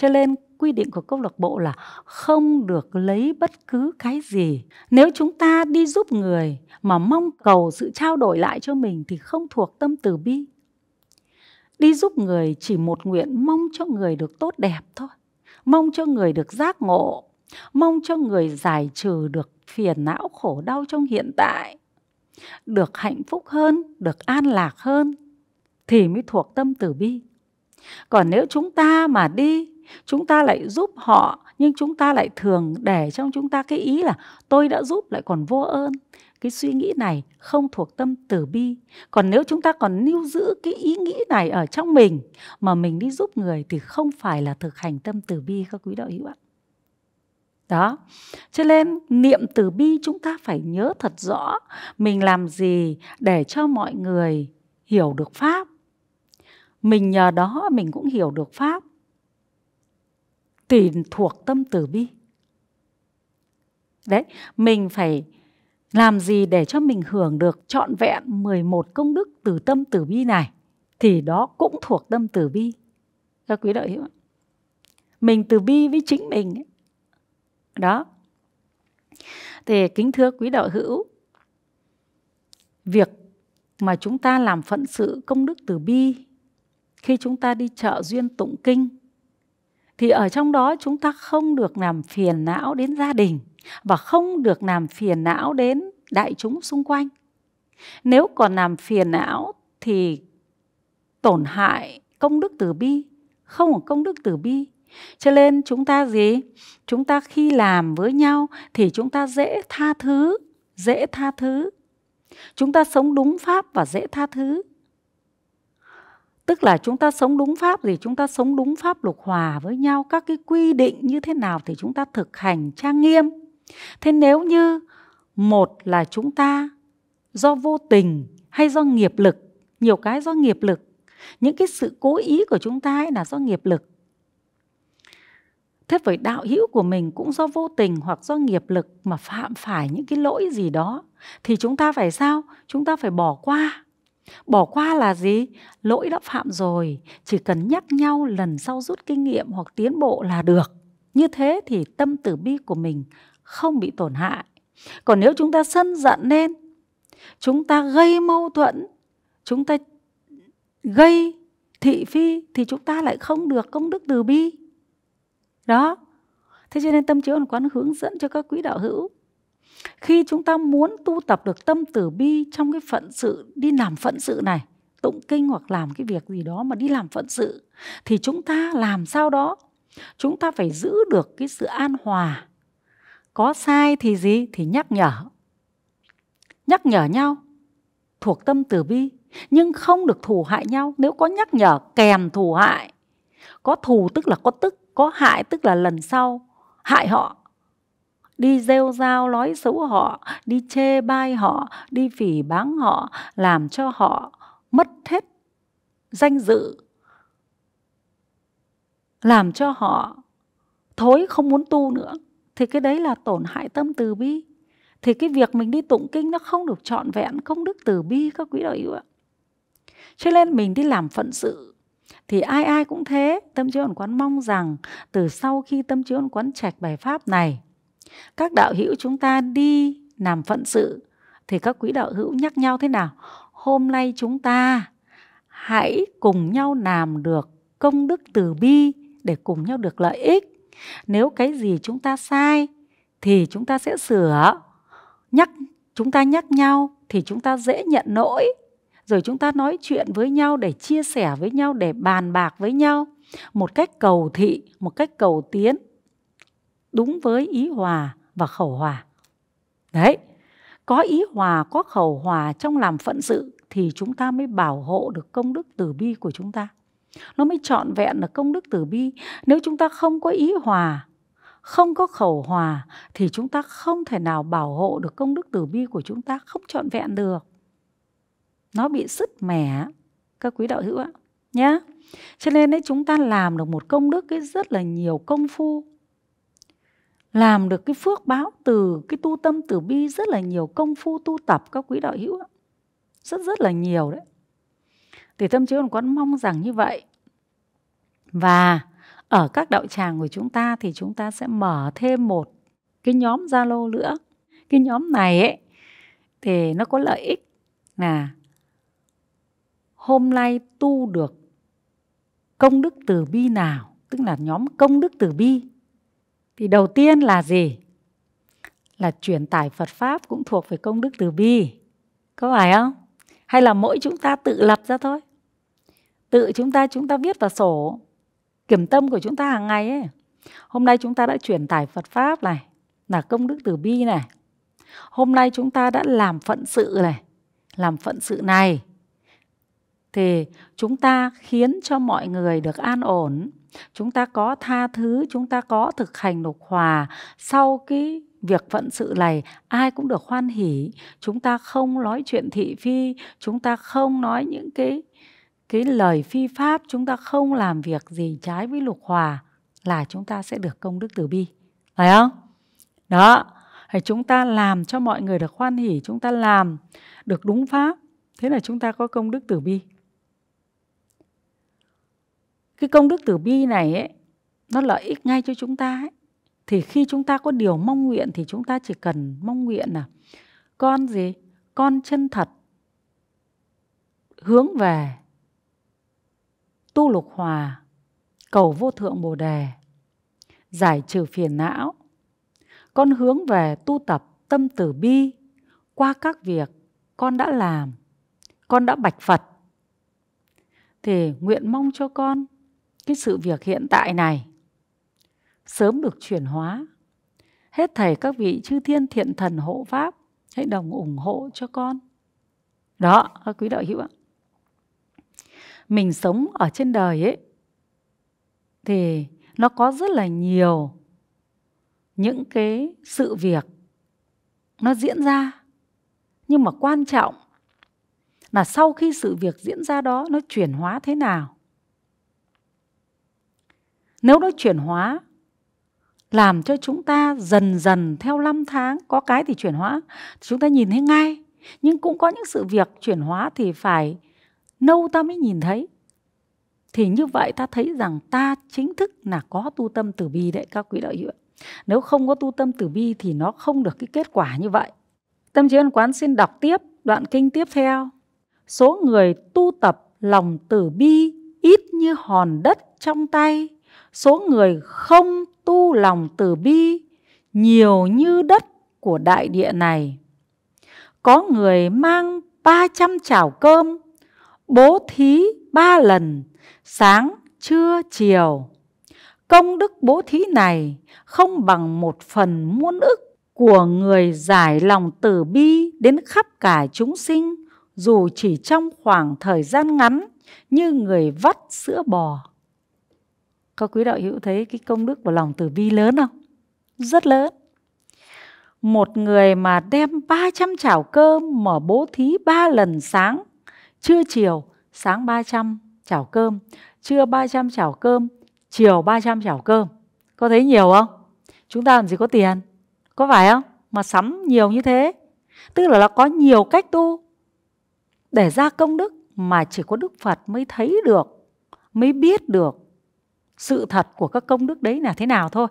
cho nên quy định của câu lạc bộ là không được lấy bất cứ cái gì nếu chúng ta đi giúp người mà mong cầu sự trao đổi lại cho mình thì không thuộc tâm từ bi đi giúp người chỉ một nguyện mong cho người được tốt đẹp thôi mong cho người được giác ngộ mong cho người giải trừ được phiền não khổ đau trong hiện tại được hạnh phúc hơn được an lạc hơn thì mới thuộc tâm từ bi còn nếu chúng ta mà đi chúng ta lại giúp họ nhưng chúng ta lại thường để trong chúng ta cái ý là tôi đã giúp lại còn vô ơn cái suy nghĩ này không thuộc tâm từ bi còn nếu chúng ta còn lưu giữ cái ý nghĩ này ở trong mình mà mình đi giúp người thì không phải là thực hành tâm từ bi các quý đạo hữu ạ đó cho nên niệm từ bi chúng ta phải nhớ thật rõ mình làm gì để cho mọi người hiểu được pháp mình nhờ đó mình cũng hiểu được pháp tùy thuộc tâm từ bi đấy mình phải làm gì để cho mình hưởng được trọn vẹn 11 công đức từ tâm từ bi này thì đó cũng thuộc tâm từ bi các quý đạo hữu mình từ bi với chính mình ấy. đó thì kính thưa quý đạo hữu việc mà chúng ta làm phận sự công đức từ bi khi chúng ta đi chợ duyên tụng kinh thì ở trong đó chúng ta không được làm phiền não đến gia đình và không được làm phiền não đến đại chúng xung quanh nếu còn làm phiền não thì tổn hại công đức từ bi không có công đức từ bi cho nên chúng ta gì chúng ta khi làm với nhau thì chúng ta dễ tha thứ dễ tha thứ chúng ta sống đúng pháp và dễ tha thứ tức là chúng ta sống đúng pháp thì chúng ta sống đúng pháp lục hòa với nhau các cái quy định như thế nào thì chúng ta thực hành trang nghiêm thế nếu như một là chúng ta do vô tình hay do nghiệp lực nhiều cái do nghiệp lực những cái sự cố ý của chúng ta ấy là do nghiệp lực thế với đạo hữu của mình cũng do vô tình hoặc do nghiệp lực mà phạm phải những cái lỗi gì đó thì chúng ta phải sao chúng ta phải bỏ qua Bỏ qua là gì? Lỗi đã phạm rồi, chỉ cần nhắc nhau lần sau rút kinh nghiệm hoặc tiến bộ là được. Như thế thì tâm tử bi của mình không bị tổn hại. Còn nếu chúng ta sân giận lên, chúng ta gây mâu thuẫn, chúng ta gây thị phi thì chúng ta lại không được công đức từ bi. Đó. Thế cho nên tâm chiếu quán hướng dẫn cho các quý đạo hữu khi chúng ta muốn tu tập được tâm tử bi trong cái phận sự đi làm phận sự này tụng kinh hoặc làm cái việc gì đó mà đi làm phận sự thì chúng ta làm sao đó chúng ta phải giữ được cái sự an hòa có sai thì gì thì nhắc nhở nhắc nhở nhau thuộc tâm từ bi nhưng không được thù hại nhau nếu có nhắc nhở kèm thù hại có thù tức là có tức có hại tức là lần sau hại họ đi rêu rao nói xấu họ đi chê bai họ đi phỉ báng họ làm cho họ mất hết danh dự làm cho họ thối không muốn tu nữa thì cái đấy là tổn hại tâm từ bi thì cái việc mình đi tụng kinh nó không được trọn vẹn công đức từ bi các quý đạo hữu ạ cho nên mình đi làm phận sự thì ai ai cũng thế tâm trí ổn quán mong rằng từ sau khi tâm trí ổn quán trạch bài pháp này các đạo hữu chúng ta đi làm phận sự thì các quý đạo hữu nhắc nhau thế nào hôm nay chúng ta hãy cùng nhau làm được công đức từ bi để cùng nhau được lợi ích nếu cái gì chúng ta sai thì chúng ta sẽ sửa nhắc chúng ta nhắc nhau thì chúng ta dễ nhận lỗi rồi chúng ta nói chuyện với nhau để chia sẻ với nhau để bàn bạc với nhau một cách cầu thị một cách cầu tiến đúng với ý hòa và khẩu hòa. Đấy, có ý hòa, có khẩu hòa trong làm phận sự thì chúng ta mới bảo hộ được công đức từ bi của chúng ta. Nó mới trọn vẹn được công đức từ bi. Nếu chúng ta không có ý hòa, không có khẩu hòa thì chúng ta không thể nào bảo hộ được công đức từ bi của chúng ta không trọn vẹn được. Nó bị sứt mẻ các quý đạo hữu ạ nhá. Cho nên đấy chúng ta làm được một công đức cái rất là nhiều công phu làm được cái phước báo từ cái tu tâm từ bi rất là nhiều công phu tu tập các quý đạo hữu rất rất là nhiều đấy thì tâm trí còn quán mong rằng như vậy và ở các đạo tràng của chúng ta thì chúng ta sẽ mở thêm một cái nhóm zalo nữa cái nhóm này ấy thì nó có lợi ích là hôm nay tu được công đức từ bi nào tức là nhóm công đức từ bi thì đầu tiên là gì là truyền tải phật pháp cũng thuộc về công đức từ bi có phải không hay là mỗi chúng ta tự lập ra thôi tự chúng ta chúng ta viết vào sổ kiểm tâm của chúng ta hàng ngày ấy hôm nay chúng ta đã truyền tải phật pháp này là công đức từ bi này hôm nay chúng ta đã làm phận sự này làm phận sự này thì chúng ta khiến cho mọi người được an ổn chúng ta có tha thứ chúng ta có thực hành nộp hòa sau cái việc vận sự này ai cũng được hoan hỉ chúng ta không nói chuyện thị phi chúng ta không nói những cái cái lời phi pháp chúng ta không làm việc gì trái với lục hòa là chúng ta sẽ được công đức từ bi phải không đó thì chúng ta làm cho mọi người được hoan hỉ chúng ta làm được đúng pháp thế là chúng ta có công đức từ bi cái công đức tử bi này ấy nó lợi ích ngay cho chúng ta ấy thì khi chúng ta có điều mong nguyện thì chúng ta chỉ cần mong nguyện là con gì con chân thật hướng về tu lục hòa cầu vô thượng bồ đề giải trừ phiền não con hướng về tu tập tâm tử bi qua các việc con đã làm con đã bạch phật thì nguyện mong cho con cái sự việc hiện tại này sớm được chuyển hóa. Hết thảy các vị chư thiên thiện thần hộ pháp hãy đồng ủng hộ cho con. Đó, các quý đạo hữu ạ. Mình sống ở trên đời ấy thì nó có rất là nhiều những cái sự việc nó diễn ra nhưng mà quan trọng là sau khi sự việc diễn ra đó nó chuyển hóa thế nào nếu nó chuyển hóa làm cho chúng ta dần dần theo năm tháng có cái thì chuyển hóa thì chúng ta nhìn thấy ngay nhưng cũng có những sự việc chuyển hóa thì phải lâu ta mới nhìn thấy thì như vậy ta thấy rằng ta chính thức là có tu tâm từ bi đấy các quý đạo hữu nếu không có tu tâm từ bi thì nó không được cái kết quả như vậy tâm trí ân quán xin đọc tiếp đoạn kinh tiếp theo số người tu tập lòng từ bi ít như hòn đất trong tay số người không tu lòng từ bi nhiều như đất của đại địa này. Có người mang 300 chảo cơm, bố thí ba lần, sáng, trưa, chiều. Công đức bố thí này không bằng một phần muôn ức của người giải lòng từ bi đến khắp cả chúng sinh dù chỉ trong khoảng thời gian ngắn như người vắt sữa bò có quý đạo hữu thấy cái công đức của lòng từ bi lớn không? Rất lớn. Một người mà đem 300 chảo cơm mở bố thí 3 lần sáng, trưa chiều, sáng 300 chảo cơm, trưa 300 chảo cơm, chiều 300 chảo cơm. Có thấy nhiều không? Chúng ta làm gì có tiền? Có phải không? Mà sắm nhiều như thế. Tức là nó có nhiều cách tu để ra công đức mà chỉ có Đức Phật mới thấy được, mới biết được sự thật của các công đức đấy là thế nào thôi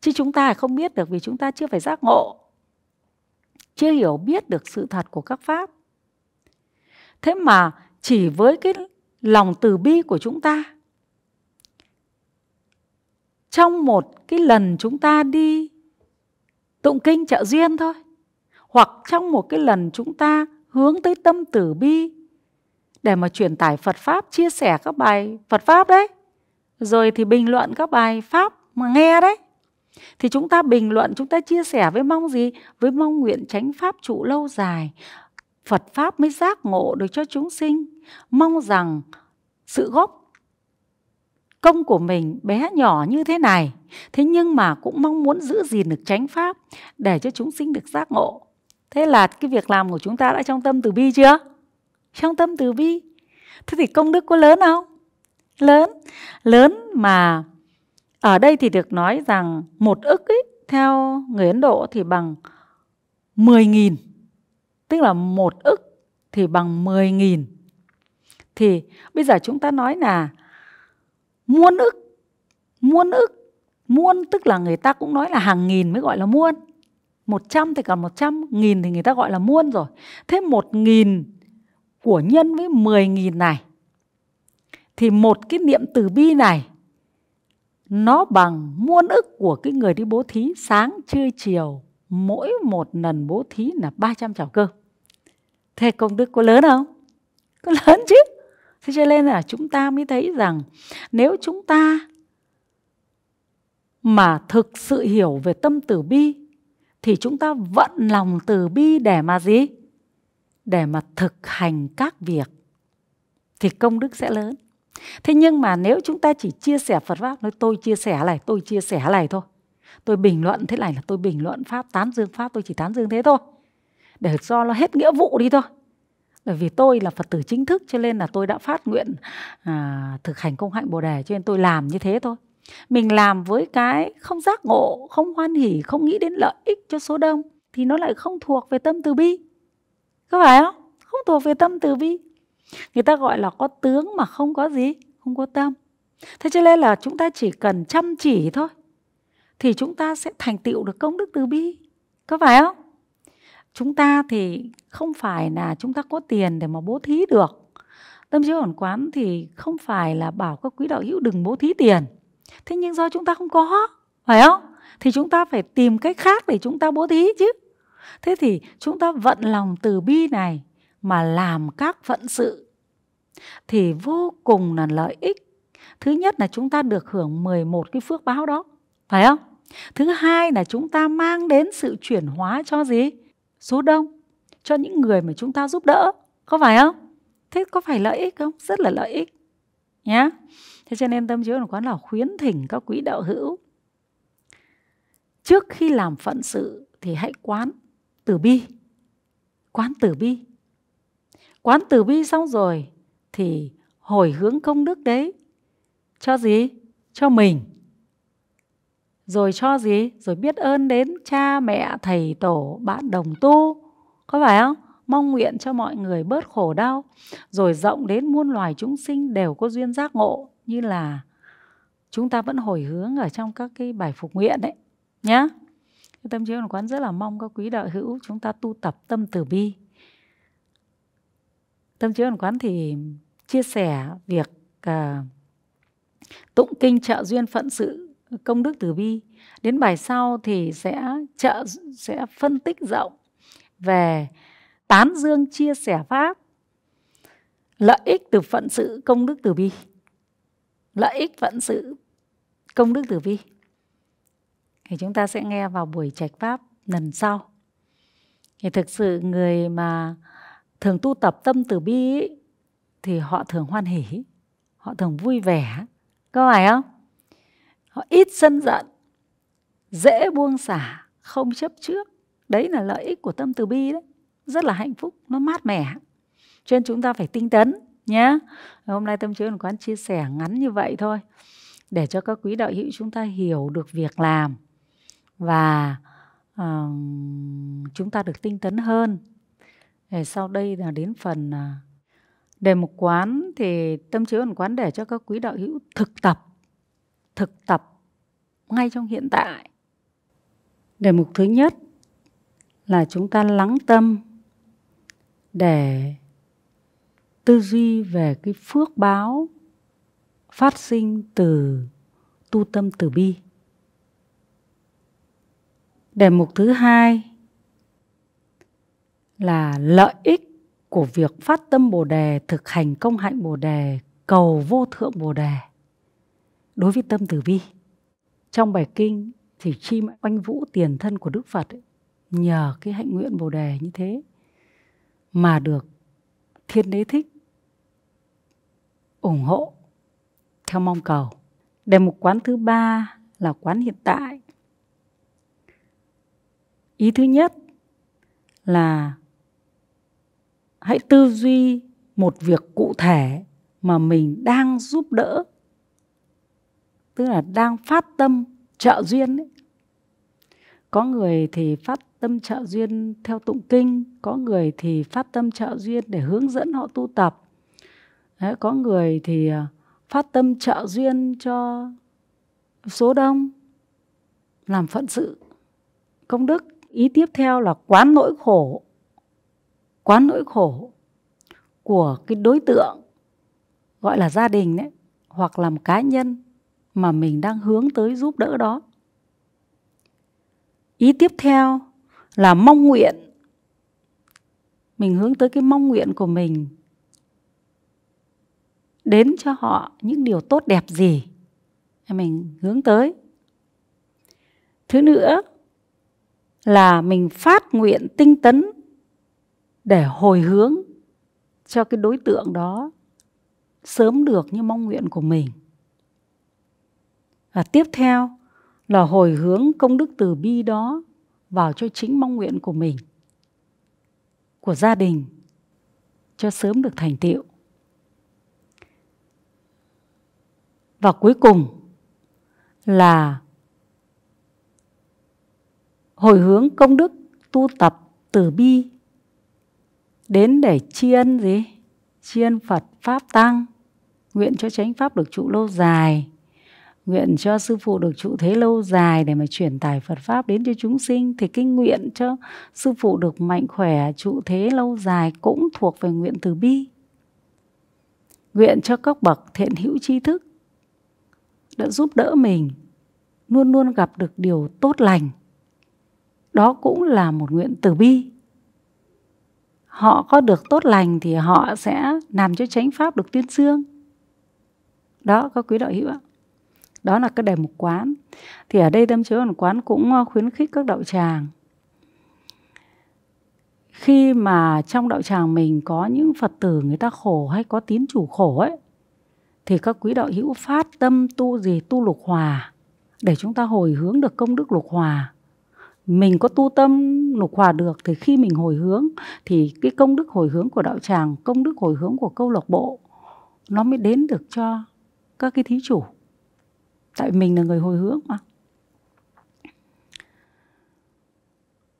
chứ chúng ta không biết được vì chúng ta chưa phải giác ngộ chưa hiểu biết được sự thật của các pháp thế mà chỉ với cái lòng từ bi của chúng ta trong một cái lần chúng ta đi tụng kinh trợ duyên thôi hoặc trong một cái lần chúng ta hướng tới tâm từ bi để mà truyền tải Phật pháp chia sẻ các bài Phật pháp đấy rồi thì bình luận các bài pháp mà nghe đấy thì chúng ta bình luận chúng ta chia sẻ với mong gì với mong nguyện tránh pháp trụ lâu dài phật pháp mới giác ngộ được cho chúng sinh mong rằng sự góp công của mình bé nhỏ như thế này thế nhưng mà cũng mong muốn giữ gìn được tránh pháp để cho chúng sinh được giác ngộ thế là cái việc làm của chúng ta đã trong tâm từ bi chưa trong tâm từ bi thế thì công đức có lớn không lớn lớn mà ở đây thì được nói rằng một ức ấy, theo người Ấn Độ thì bằng 10.000 tức là một ức thì bằng 10.000 thì bây giờ chúng ta nói là muôn ức muôn ức muôn tức là người ta cũng nói là hàng nghìn mới gọi là muôn 100 thì còn 100 nghìn thì người ta gọi là muôn rồi thế 1 nghìn của nhân với 10 nghìn này thì một cái niệm từ bi này nó bằng muôn ức của cái người đi bố thí sáng trưa chiều mỗi một lần bố thí là 300 chảo cơ. Thế công đức có lớn không? Có lớn chứ. Thế cho nên là chúng ta mới thấy rằng nếu chúng ta mà thực sự hiểu về tâm từ bi thì chúng ta vận lòng từ bi để mà gì? Để mà thực hành các việc thì công đức sẽ lớn. Thế nhưng mà nếu chúng ta chỉ chia sẻ Phật Pháp, nói tôi chia sẻ này, tôi chia sẻ này thôi. Tôi bình luận thế này là tôi bình luận Pháp, tán dương Pháp, tôi chỉ tán dương thế thôi. Để do nó hết nghĩa vụ đi thôi. Bởi vì tôi là Phật tử chính thức cho nên là tôi đã phát nguyện à, thực hành công hạnh Bồ Đề cho nên tôi làm như thế thôi. Mình làm với cái không giác ngộ, không hoan hỷ không nghĩ đến lợi ích cho số đông thì nó lại không thuộc về tâm từ bi. Có phải không? Không thuộc về tâm từ bi người ta gọi là có tướng mà không có gì không có tâm thế cho nên là chúng ta chỉ cần chăm chỉ thôi thì chúng ta sẽ thành tựu được công đức từ bi có phải không chúng ta thì không phải là chúng ta có tiền để mà bố thí được tâm trí ổn quán thì không phải là bảo các quý đạo hữu đừng bố thí tiền thế nhưng do chúng ta không có phải không thì chúng ta phải tìm cách khác để chúng ta bố thí chứ thế thì chúng ta vận lòng từ bi này mà làm các phận sự thì vô cùng là lợi ích. Thứ nhất là chúng ta được hưởng 11 cái phước báo đó, phải không? Thứ hai là chúng ta mang đến sự chuyển hóa cho gì? Số đông, cho những người mà chúng ta giúp đỡ, có phải không? Thế có phải lợi ích không? Rất là lợi ích. Nhá. Thế cho nên tâm chiếu quán quán là khuyến thỉnh các quý đạo hữu trước khi làm phận sự thì hãy quán từ bi. Quán từ bi quán từ bi xong rồi thì hồi hướng công đức đấy cho gì cho mình rồi cho gì rồi biết ơn đến cha mẹ thầy tổ bạn đồng tu có phải không mong nguyện cho mọi người bớt khổ đau rồi rộng đến muôn loài chúng sinh đều có duyên giác ngộ như là chúng ta vẫn hồi hướng ở trong các cái bài phục nguyện đấy nhé. tâm trí quán rất là mong các quý đạo hữu chúng ta tu tập tâm từ bi tâm trí hoàn quán thì chia sẻ việc à, tụng kinh trợ duyên phận sự công đức từ bi đến bài sau thì sẽ trợ sẽ phân tích rộng về tán dương chia sẻ pháp lợi ích từ phận sự công đức từ bi lợi ích phận sự công đức từ bi thì chúng ta sẽ nghe vào buổi trạch pháp lần sau thì thực sự người mà thường tu tập tâm từ bi ý, thì họ thường hoan hỉ họ thường vui vẻ có phải không họ ít sân giận dễ buông xả không chấp trước đấy là lợi ích của tâm từ bi đấy rất là hạnh phúc nó mát mẻ cho nên chúng ta phải tinh tấn nhé hôm nay tâm trường quán chia sẻ ngắn như vậy thôi để cho các quý đạo hữu chúng ta hiểu được việc làm và uh, chúng ta được tinh tấn hơn sau đây là đến phần à, đề mục quán thì tâm chiếu ẩn quán để cho các quý đạo hữu thực tập thực tập ngay trong hiện tại. Đề mục thứ nhất là chúng ta lắng tâm để tư duy về cái phước báo phát sinh từ tu tâm từ bi. Đề mục thứ hai là lợi ích của việc phát tâm Bồ đề, thực hành công hạnh Bồ đề, cầu vô thượng Bồ đề đối với tâm tử vi. Trong bài kinh thì chim oanh vũ tiền thân của Đức Phật ấy, nhờ cái hạnh nguyện Bồ đề như thế mà được Thiên Đế Thích ủng hộ theo mong cầu. Đề mục quán thứ ba là quán hiện tại. Ý thứ nhất là hãy tư duy một việc cụ thể mà mình đang giúp đỡ tức là đang phát tâm trợ duyên ấy. có người thì phát tâm trợ duyên theo tụng kinh có người thì phát tâm trợ duyên để hướng dẫn họ tu tập Đấy, có người thì à, phát tâm trợ duyên cho số đông làm phận sự công đức ý tiếp theo là quán nỗi khổ quá nỗi khổ của cái đối tượng gọi là gia đình đấy hoặc là một cá nhân mà mình đang hướng tới giúp đỡ đó ý tiếp theo là mong nguyện mình hướng tới cái mong nguyện của mình đến cho họ những điều tốt đẹp gì mình hướng tới thứ nữa là mình phát nguyện tinh tấn để hồi hướng cho cái đối tượng đó sớm được như mong nguyện của mình và tiếp theo là hồi hướng công đức từ bi đó vào cho chính mong nguyện của mình của gia đình cho sớm được thành tựu và cuối cùng là hồi hướng công đức tu tập từ bi đến để tri ân gì tri ân phật pháp tăng nguyện cho chánh pháp được trụ lâu dài nguyện cho sư phụ được trụ thế lâu dài để mà truyền tải Phật pháp đến cho chúng sinh thì kinh nguyện cho sư phụ được mạnh khỏe trụ thế lâu dài cũng thuộc về nguyện từ bi nguyện cho các bậc thiện hữu tri thức đã giúp đỡ mình luôn luôn gặp được điều tốt lành đó cũng là một nguyện từ bi họ có được tốt lành thì họ sẽ làm cho chánh pháp được tuyên dương đó các quý đạo hữu ạ đó là cái đề mục quán thì ở đây tâm chiếu hoàn quán cũng ờ, khuyến khích các đạo tràng khi mà trong đạo tràng mình có những phật tử người ta khổ hay có tín chủ khổ ấy thì các quý đạo hữu phát tâm tu gì tu lục hòa để chúng ta hồi hướng được công đức lục hòa mình có tu tâm nộp hòa được thì khi mình hồi hướng thì cái công đức hồi hướng của đạo tràng công đức hồi hướng của câu lạc bộ nó mới đến được cho các cái thí chủ tại mình là người hồi hướng mà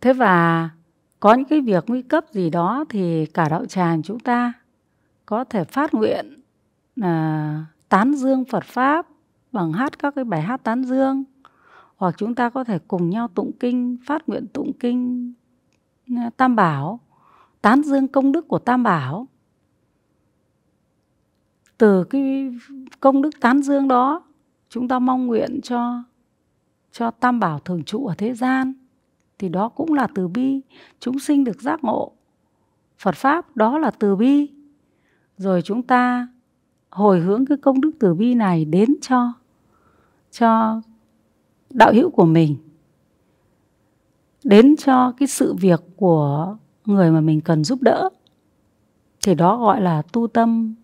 thế và có những cái việc nguy cấp gì đó thì cả đạo tràng chúng ta có thể phát nguyện à, tán dương Phật pháp bằng hát các cái bài hát tán dương hoặc chúng ta có thể cùng nhau tụng kinh phát nguyện tụng kinh à, tam bảo tán dương công đức của tam bảo từ cái công đức tán dương đó chúng ta mong nguyện cho cho tam bảo thường trụ ở thế gian thì đó cũng là từ bi chúng sinh được giác ngộ phật pháp đó là từ bi rồi chúng ta hồi hướng cái công đức từ bi này đến cho cho đạo hữu của mình đến cho cái sự việc của người mà mình cần giúp đỡ thì đó gọi là tu tâm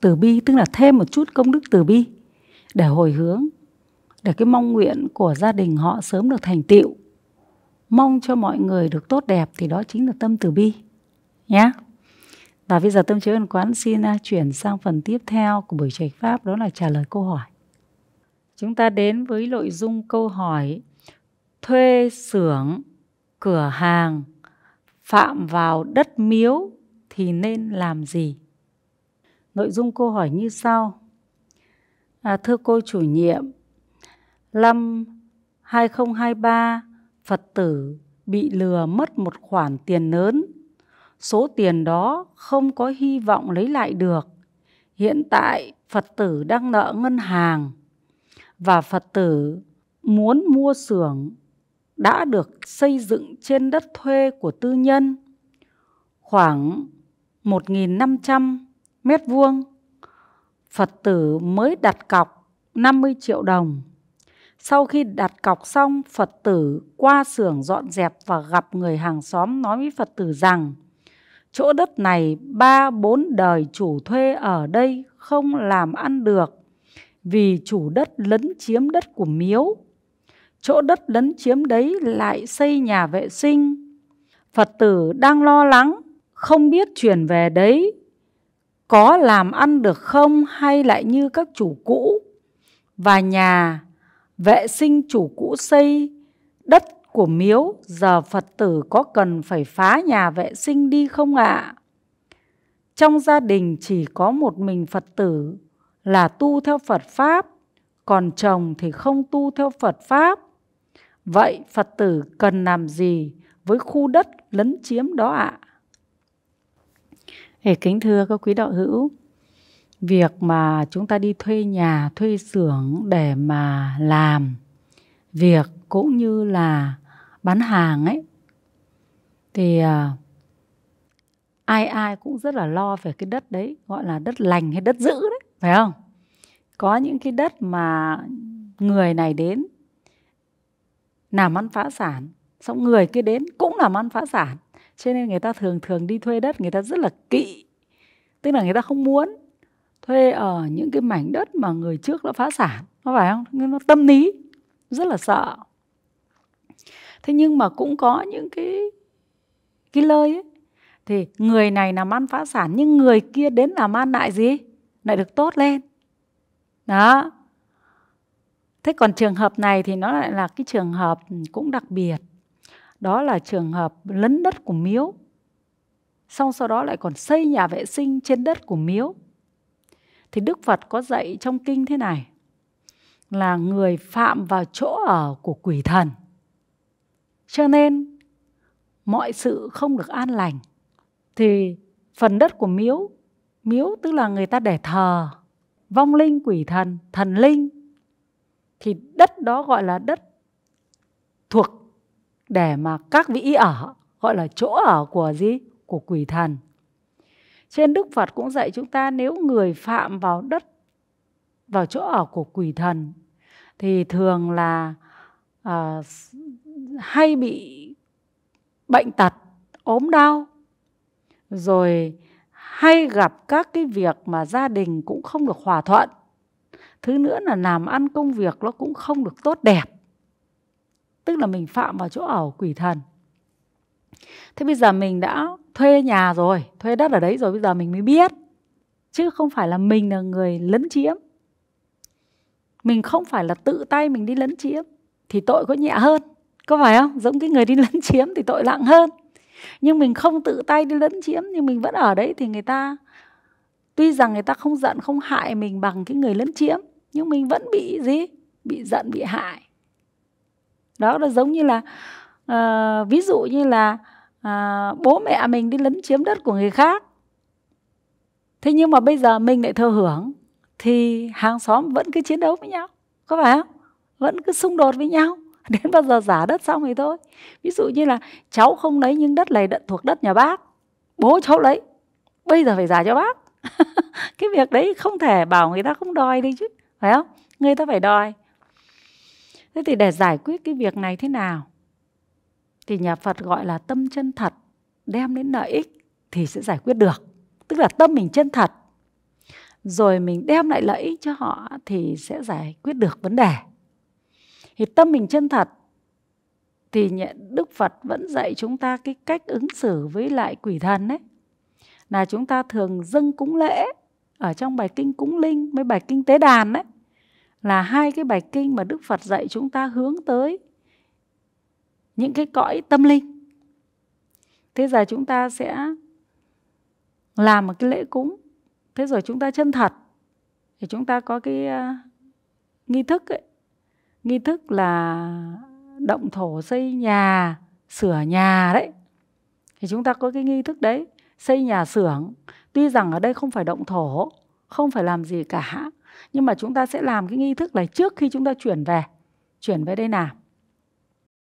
từ bi tức là thêm một chút công đức từ bi để hồi hướng để cái mong nguyện của gia đình họ sớm được thành tựu mong cho mọi người được tốt đẹp thì đó chính là tâm từ bi nhé và bây giờ tâm chiếu văn quán xin à, chuyển sang phần tiếp theo của buổi trạch pháp đó là trả lời câu hỏi Chúng ta đến với nội dung câu hỏi thuê xưởng, cửa hàng phạm vào đất miếu thì nên làm gì? Nội dung câu hỏi như sau. À, thưa cô chủ nhiệm, năm 2023 Phật tử bị lừa mất một khoản tiền lớn. Số tiền đó không có hy vọng lấy lại được. Hiện tại Phật tử đang nợ ngân hàng và Phật tử muốn mua xưởng đã được xây dựng trên đất thuê của tư nhân khoảng 1.500 mét vuông. Phật tử mới đặt cọc 50 triệu đồng. Sau khi đặt cọc xong, Phật tử qua xưởng dọn dẹp và gặp người hàng xóm nói với Phật tử rằng chỗ đất này ba bốn đời chủ thuê ở đây không làm ăn được vì chủ đất lấn chiếm đất của miếu. Chỗ đất lấn chiếm đấy lại xây nhà vệ sinh. Phật tử đang lo lắng, không biết chuyển về đấy có làm ăn được không hay lại như các chủ cũ. Và nhà vệ sinh chủ cũ xây đất của miếu giờ Phật tử có cần phải phá nhà vệ sinh đi không ạ? À? Trong gia đình chỉ có một mình Phật tử là tu theo Phật Pháp, còn chồng thì không tu theo Phật Pháp. Vậy Phật tử cần làm gì với khu đất lấn chiếm đó ạ? À? kính thưa các quý đạo hữu, việc mà chúng ta đi thuê nhà, thuê xưởng để mà làm việc cũng như là bán hàng ấy thì à, ai ai cũng rất là lo về cái đất đấy gọi là đất lành hay đất dữ đấy phải không có những cái đất mà người này đến làm ăn phá sản xong người kia đến cũng làm ăn phá sản cho nên người ta thường thường đi thuê đất người ta rất là kỵ tức là người ta không muốn thuê ở những cái mảnh đất mà người trước đã phá sản có phải không nó tâm lý rất là sợ thế nhưng mà cũng có những cái cái lơi ấy thì người này làm ăn phá sản nhưng người kia đến làm ăn lại gì lại được tốt lên đó thế còn trường hợp này thì nó lại là cái trường hợp cũng đặc biệt đó là trường hợp lấn đất của miếu xong sau đó lại còn xây nhà vệ sinh trên đất của miếu thì đức phật có dạy trong kinh thế này là người phạm vào chỗ ở của quỷ thần cho nên mọi sự không được an lành thì phần đất của miếu miếu tức là người ta để thờ vong linh quỷ thần thần linh thì đất đó gọi là đất thuộc để mà các vị ở gọi là chỗ ở của gì của quỷ thần trên đức phật cũng dạy chúng ta nếu người phạm vào đất vào chỗ ở của quỷ thần thì thường là à, hay bị bệnh tật ốm đau rồi hay gặp các cái việc mà gia đình cũng không được hòa thuận thứ nữa là làm ăn công việc nó cũng không được tốt đẹp tức là mình phạm vào chỗ ở quỷ thần thế bây giờ mình đã thuê nhà rồi thuê đất ở đấy rồi bây giờ mình mới biết chứ không phải là mình là người lấn chiếm mình không phải là tự tay mình đi lấn chiếm thì tội có nhẹ hơn có phải không giống cái người đi *laughs* lấn chiếm thì tội nặng hơn nhưng mình không tự tay đi lấn chiếm nhưng mình vẫn ở đấy thì người ta tuy rằng người ta không giận không hại mình bằng cái người lấn chiếm nhưng mình vẫn bị gì bị giận bị hại đó là giống như là uh, ví dụ như là uh, bố mẹ mình đi lấn chiếm đất của người khác thế nhưng mà bây giờ mình lại thừa hưởng thì hàng xóm vẫn cứ chiến đấu với nhau có phải không vẫn cứ xung đột với nhau *laughs* đến bao giờ giả đất xong thì thôi ví dụ như là cháu không lấy nhưng đất này đất thuộc đất nhà bác bố cháu lấy bây giờ phải giả cho bác *laughs* cái việc đấy không thể bảo người ta không đòi đi chứ phải không người ta phải đòi thế thì để giải quyết cái việc này thế nào thì nhà phật gọi là tâm chân thật đem đến lợi ích thì sẽ giải quyết được tức là tâm mình chân thật rồi mình đem lại lợi ích cho họ thì sẽ giải quyết được vấn đề thì tâm mình chân thật thì Đức Phật vẫn dạy chúng ta cái cách ứng xử với lại quỷ thần đấy là chúng ta thường dâng cúng lễ ở trong bài kinh cúng linh với bài kinh tế đàn đấy là hai cái bài kinh mà Đức Phật dạy chúng ta hướng tới những cái cõi tâm linh. Thế giờ chúng ta sẽ làm một cái lễ cúng. Thế rồi chúng ta chân thật thì chúng ta có cái uh, nghi thức ấy, nghi thức là động thổ xây nhà sửa nhà đấy thì chúng ta có cái nghi thức đấy xây nhà xưởng tuy rằng ở đây không phải động thổ không phải làm gì cả nhưng mà chúng ta sẽ làm cái nghi thức này trước khi chúng ta chuyển về chuyển về đây nào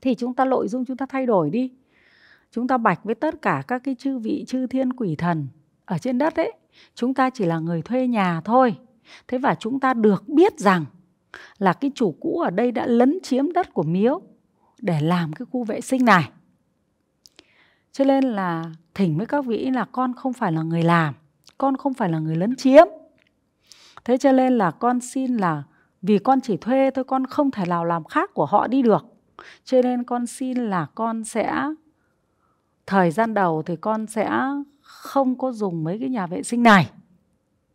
thì chúng ta nội dung chúng ta thay đổi đi chúng ta bạch với tất cả các cái chư vị chư thiên quỷ thần ở trên đất ấy chúng ta chỉ là người thuê nhà thôi thế và chúng ta được biết rằng là cái chủ cũ ở đây đã lấn chiếm đất của miếu để làm cái khu vệ sinh này cho nên là thỉnh với các vị là con không phải là người làm con không phải là người lấn chiếm thế cho nên là con xin là vì con chỉ thuê thôi con không thể nào làm khác của họ đi được cho nên con xin là con sẽ thời gian đầu thì con sẽ không có dùng mấy cái nhà vệ sinh này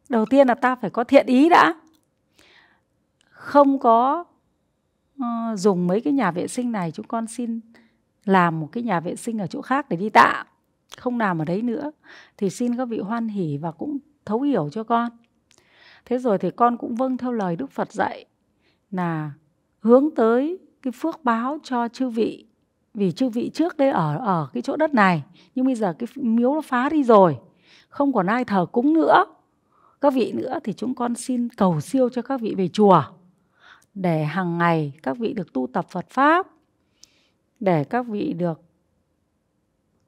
đầu tiên là ta phải có thiện ý đã không có uh, dùng mấy cái nhà vệ sinh này chúng con xin làm một cái nhà vệ sinh ở chỗ khác để đi tạ không làm ở đấy nữa thì xin các vị hoan hỉ và cũng thấu hiểu cho con thế rồi thì con cũng vâng theo lời đức phật dạy là hướng tới cái phước báo cho chư vị vì chư vị trước đây ở ở cái chỗ đất này nhưng bây giờ cái miếu nó phá đi rồi không còn ai thờ cúng nữa các vị nữa thì chúng con xin cầu siêu cho các vị về chùa để hàng ngày các vị được tu tập Phật Pháp, để các vị được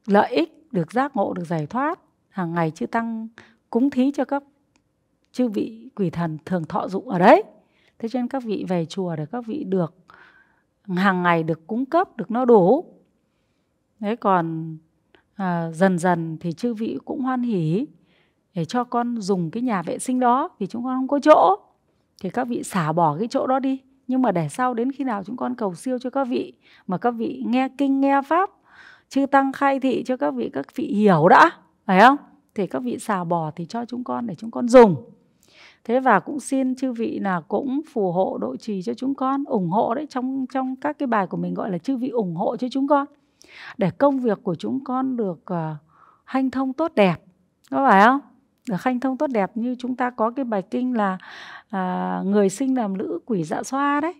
lợi ích, được giác ngộ, được giải thoát. Hàng ngày chư Tăng cúng thí cho các chư vị quỷ thần thường thọ dụng ở đấy. Thế cho nên các vị về chùa để các vị được hàng ngày được cung cấp, được no đủ. Đấy còn à, dần dần thì chư vị cũng hoan hỉ để cho con dùng cái nhà vệ sinh đó vì chúng con không có chỗ thì các vị xả bỏ cái chỗ đó đi nhưng mà để sau đến khi nào chúng con cầu siêu cho các vị mà các vị nghe kinh nghe pháp chư tăng khai thị cho các vị các vị hiểu đã phải không thì các vị xả bỏ thì cho chúng con để chúng con dùng thế và cũng xin chư vị là cũng phù hộ độ trì cho chúng con ủng hộ đấy trong trong các cái bài của mình gọi là chư vị ủng hộ cho chúng con để công việc của chúng con được uh, hanh thông tốt đẹp có phải không khanh thông tốt đẹp như chúng ta có cái bài kinh là à, người sinh làm nữ quỷ dạ xoa đấy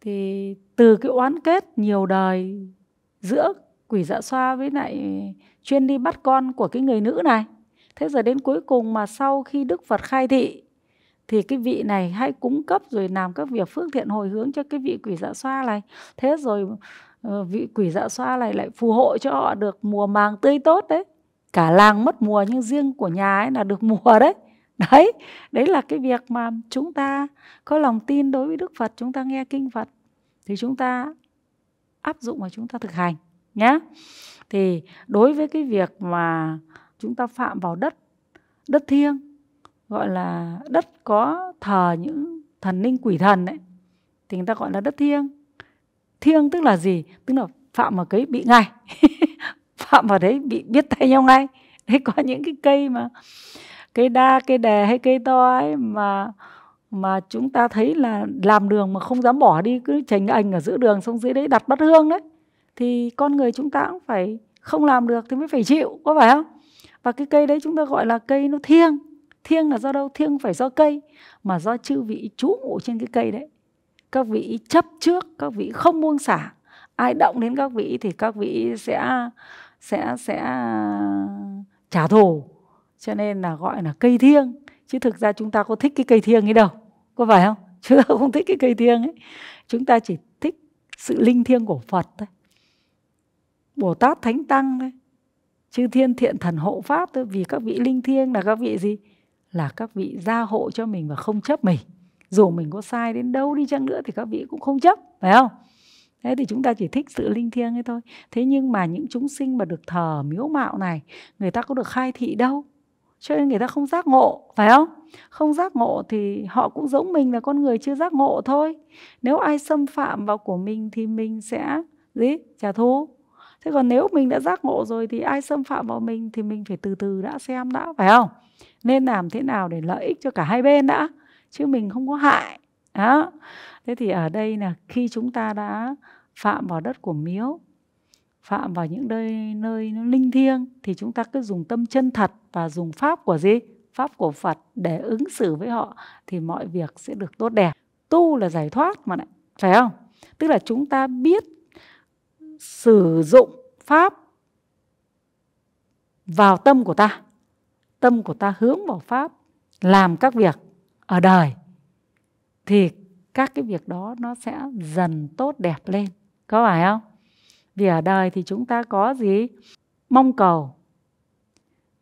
thì từ cái oán kết nhiều đời giữa quỷ dạ xoa với lại chuyên đi bắt con của cái người nữ này thế giờ đến cuối cùng mà sau khi đức phật khai thị thì cái vị này hay cúng cấp rồi làm các việc phước thiện hồi hướng cho cái vị quỷ dạ xoa này thế rồi ờ, vị quỷ dạ xoa này lại phù hộ cho họ được mùa màng tươi tốt đấy cả làng mất mùa nhưng riêng của nhà ấy là được *laughs* mùa đấy đấy đấy là cái việc mà chúng ta có lòng tin đối với đức phật chúng ta nghe kinh phật thì chúng ta áp dụng và chúng ta thực hành nhé thì đối với cái việc mà chúng ta phạm vào đất đất thiêng gọi là đất có thờ những thần linh quỷ thần ấy thì người ta gọi là đất thiêng thiêng tức là gì tức là phạm mà cái bị ngay *laughs* phạm vào đấy bị biết tay nhau ngay đấy có những cái cây mà cây đa cây đè hay cây to ấy mà mà chúng ta thấy là làm đường mà không dám bỏ đi cứ chành ảnh ở giữa đường xong dưới đấy đặt bát hương đấy thì con người chúng ta cũng phải không làm được thì mới phải chịu có phải không và cái cây đấy chúng ta gọi là cây nó thiêng thiêng là do đâu thiêng phải do cây mà do chư vị trú ngụ trên cái cây đấy các vị chấp trước các vị không buông xả ai động đến các vị thì các vị sẽ sẽ sẽ à, trả thù cho nên là gọi là cây thiêng chứ thực ra chúng ta có thích cái cây thiêng ấy đâu có phải không *laughs* chúng ta không thích cái cây thiêng ấy chúng ta chỉ thích sự linh thiêng của phật thôi bồ tát thánh tăng thôi chư thiên thiện thần hộ pháp thôi vì các vị linh thiêng là các vị gì là các vị gia hộ cho mình và không chấp mình dù mình có sai đến đâu đi chăng nữa thì các vị cũng không chấp phải không thế thì chúng ta chỉ thích sự linh thiêng ấy thôi thế nhưng mà những chúng sinh mà được thờ miếu mạo này người ta có được khai thị đâu cho nên người ta không giác ngộ phải không không giác ngộ thì họ cũng giống mình là con người chưa giác ngộ thôi nếu ai xâm phạm vào của mình thì mình sẽ gì trả thù thế còn nếu mình đã giác ngộ rồi thì ai xâm phạm vào mình thì mình phải từ từ đã xem đã phải không nên làm thế nào để lợi ích cho cả hai bên đã chứ mình không có hại đó thế thì ở đây là khi chúng ta đã phạm vào đất của miếu phạm vào những nơi nơi nó linh thiêng thì chúng ta cứ dùng tâm chân thật và dùng pháp của gì pháp của phật để ứng xử với họ thì mọi việc sẽ được tốt đẹp tu là giải thoát mà lại phải không tức là chúng ta biết sử dụng pháp vào tâm của ta tâm của ta hướng vào pháp làm các việc ở đời thì các cái việc đó nó sẽ dần tốt đẹp lên có phải không vì ở đời thì chúng ta có gì mong cầu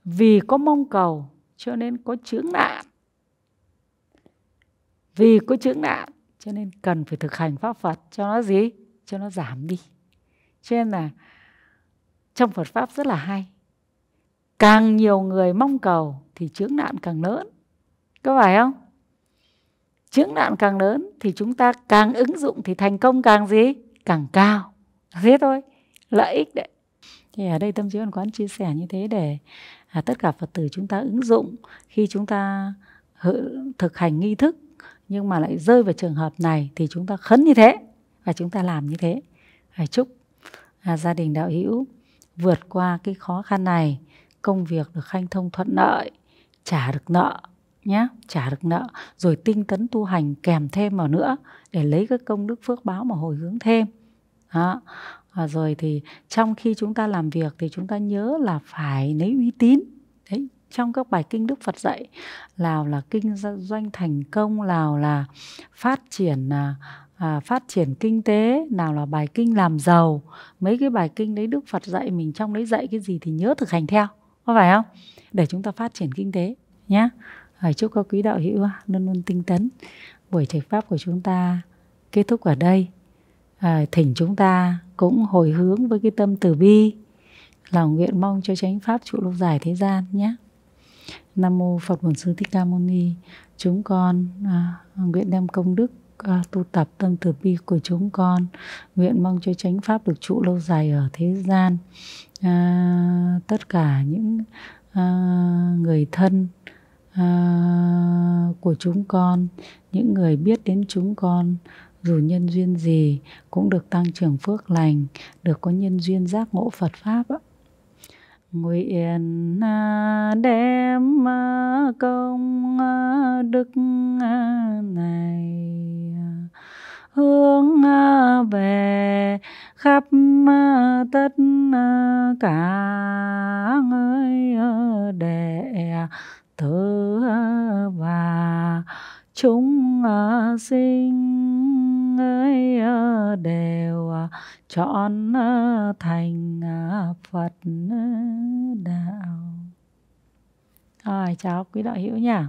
vì có mong cầu cho nên có chướng nạn vì có chướng nạn cho nên cần phải thực hành pháp phật cho nó gì cho nó giảm đi cho nên là trong phật pháp rất là hay càng nhiều người mong cầu thì chướng nạn càng lớn có phải không chướng nạn càng lớn thì chúng ta càng ứng dụng thì thành công càng gì càng cao thế thôi lợi ích đấy thì ở đây tâm trí văn quán chia sẻ như thế để à, tất cả phật tử chúng ta ứng dụng khi chúng ta thực hành nghi thức nhưng mà lại rơi vào trường hợp này thì chúng ta khấn như thế và chúng ta làm như thế phải chúc à, gia đình đạo hữu vượt qua cái khó khăn này công việc được hanh thông thuận lợi trả được nợ nhé trả được nợ rồi tinh tấn tu hành kèm thêm vào nữa để lấy các công đức phước báo mà hồi hướng thêm đó. À, rồi thì trong khi chúng ta làm việc thì chúng ta nhớ là phải lấy uy tín đấy trong các bài kinh Đức Phật dạy nào là kinh doanh thành công nào là phát triển à, à, phát triển kinh tế nào là bài kinh làm giàu mấy cái bài kinh đấy Đức Phật dạy mình trong đấy dạy cái gì thì nhớ thực hành theo có phải không để chúng ta phát triển kinh tế nhé Hỏi chúc các quý đạo hữu luôn luôn tinh tấn. Buổi thầy pháp của chúng ta kết thúc ở đây. À, thỉnh chúng ta cũng hồi hướng với cái tâm từ bi, lòng nguyện mong cho chánh pháp trụ lâu dài thế gian nhé. Nam mô Phật Bổn Sư Thích Ca Mâu Ni. Chúng con à, nguyện đem công đức à, tu tập tâm từ bi của chúng con, nguyện mong cho chánh pháp được trụ lâu dài ở thế gian. À, tất cả những à, người thân À, của chúng con những người biết đến chúng con dù nhân duyên gì cũng được tăng trưởng phước lành được có nhân duyên giác ngộ phật pháp ạ nguyện à, đem à, công đức này hướng về khắp tất cả người đệ thứ à, và chúng à, sinh ấy à, đều chọn thành Phật đạo. Rồi chào quý đạo hữu nha.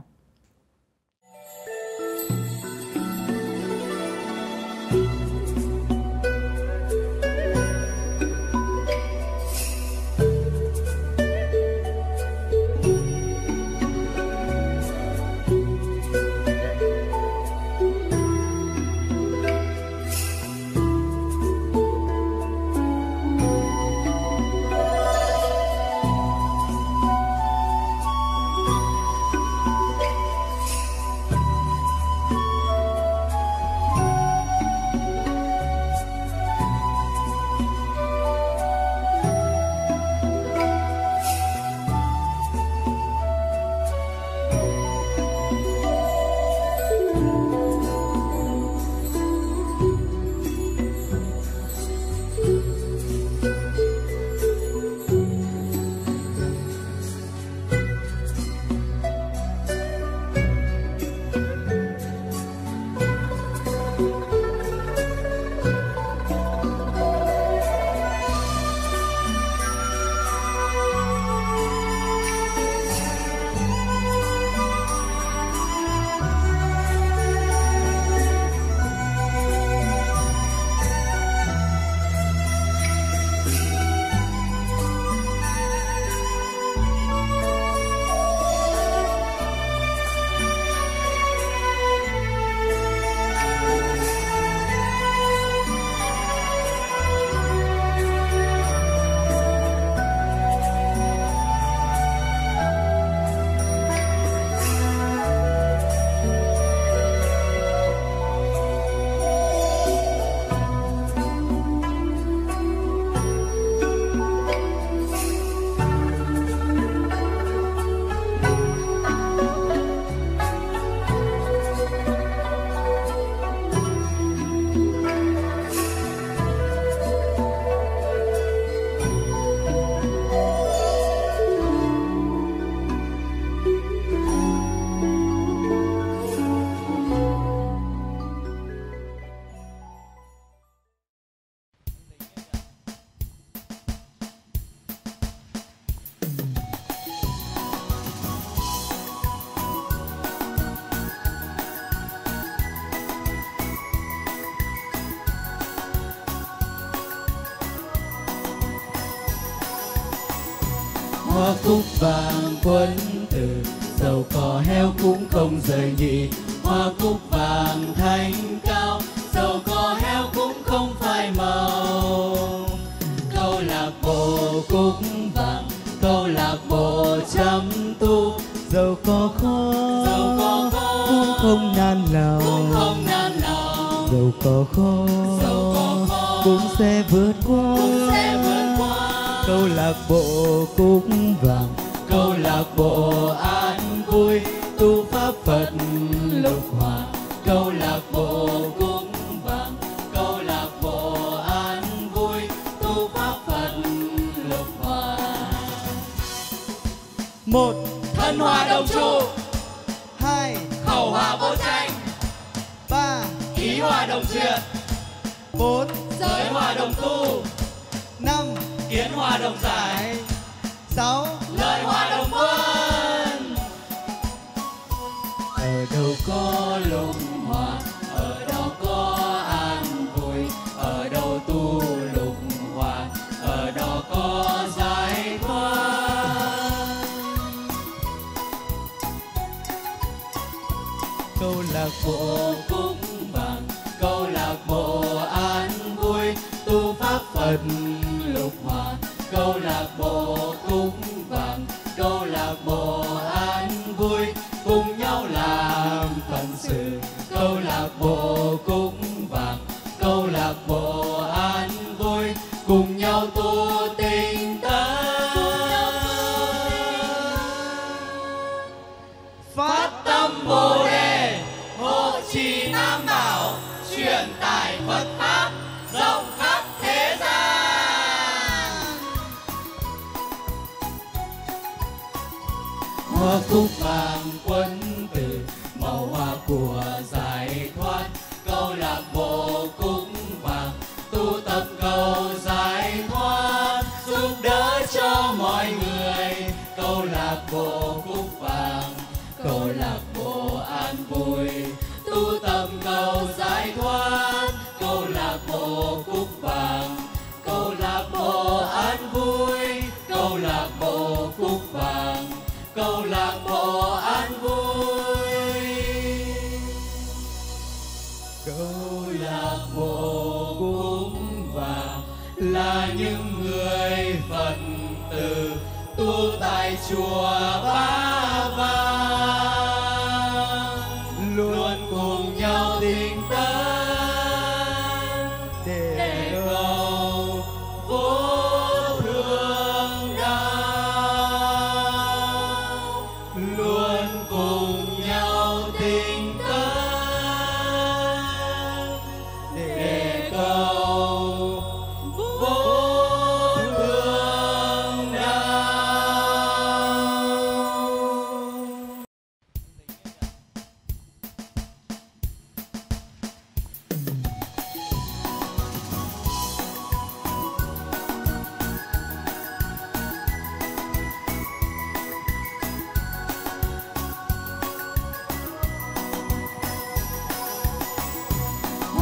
cúc vàng quân tử dầu cỏ heo cũng không rời nhị hoa cũng đồng tu năm kiến hòa đồng giải sáu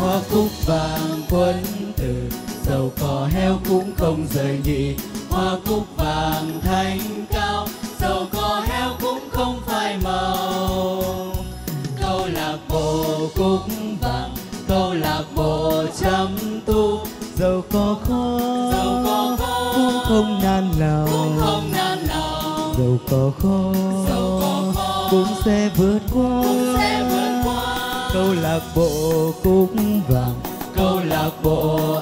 hoa cúc vàng quân tử dầu có heo cũng không rời nhị hoa cúc vàng thanh cao dầu có heo cũng không phai màu câu lạc bộ cúc vàng câu lạc bộ chăm tu dầu có khó dầu có khó cũng không nan lòng cũng không nan lòng dầu có khó cũng sẽ vượt qua cũng sẽ vượt qua câu lạc bộ cúc boy.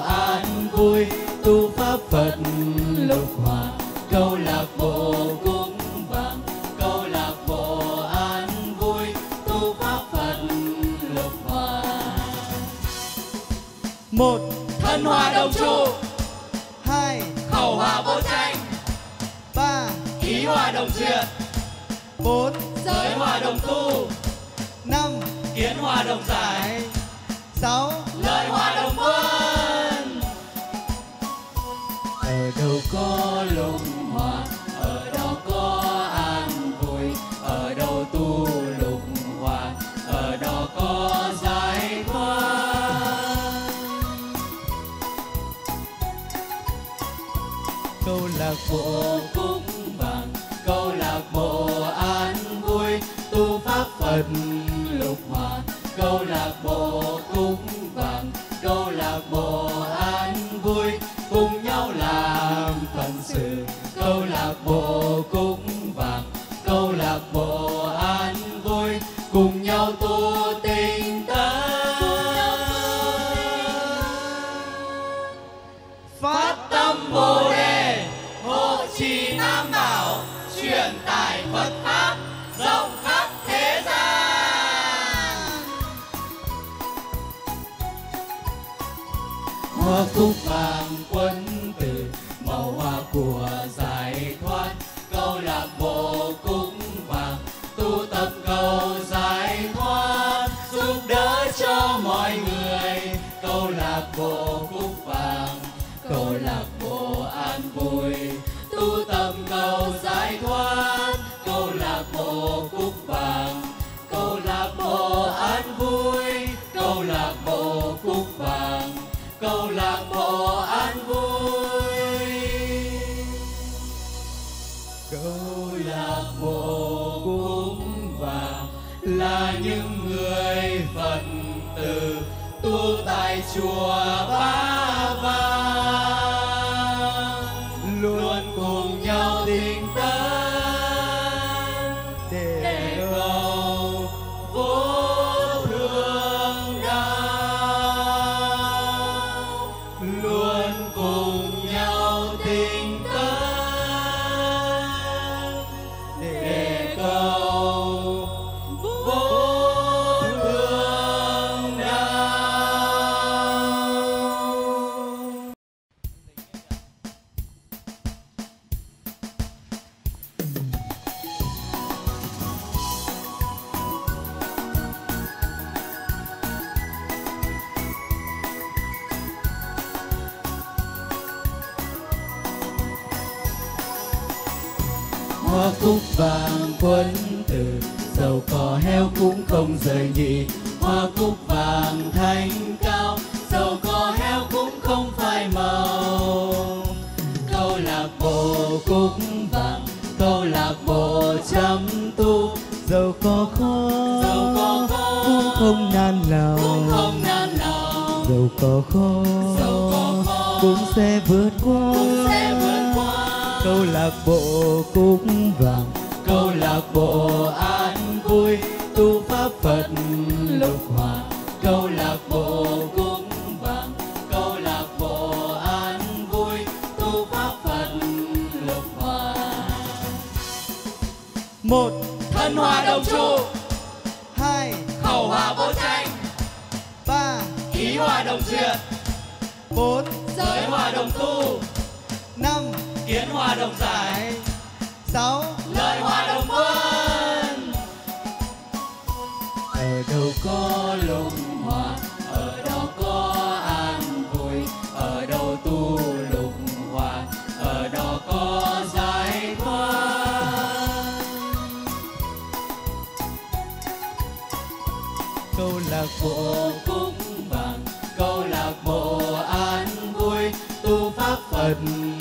câu lạc bộ cúng vàng câu lạc bộ an vui tu pháp phật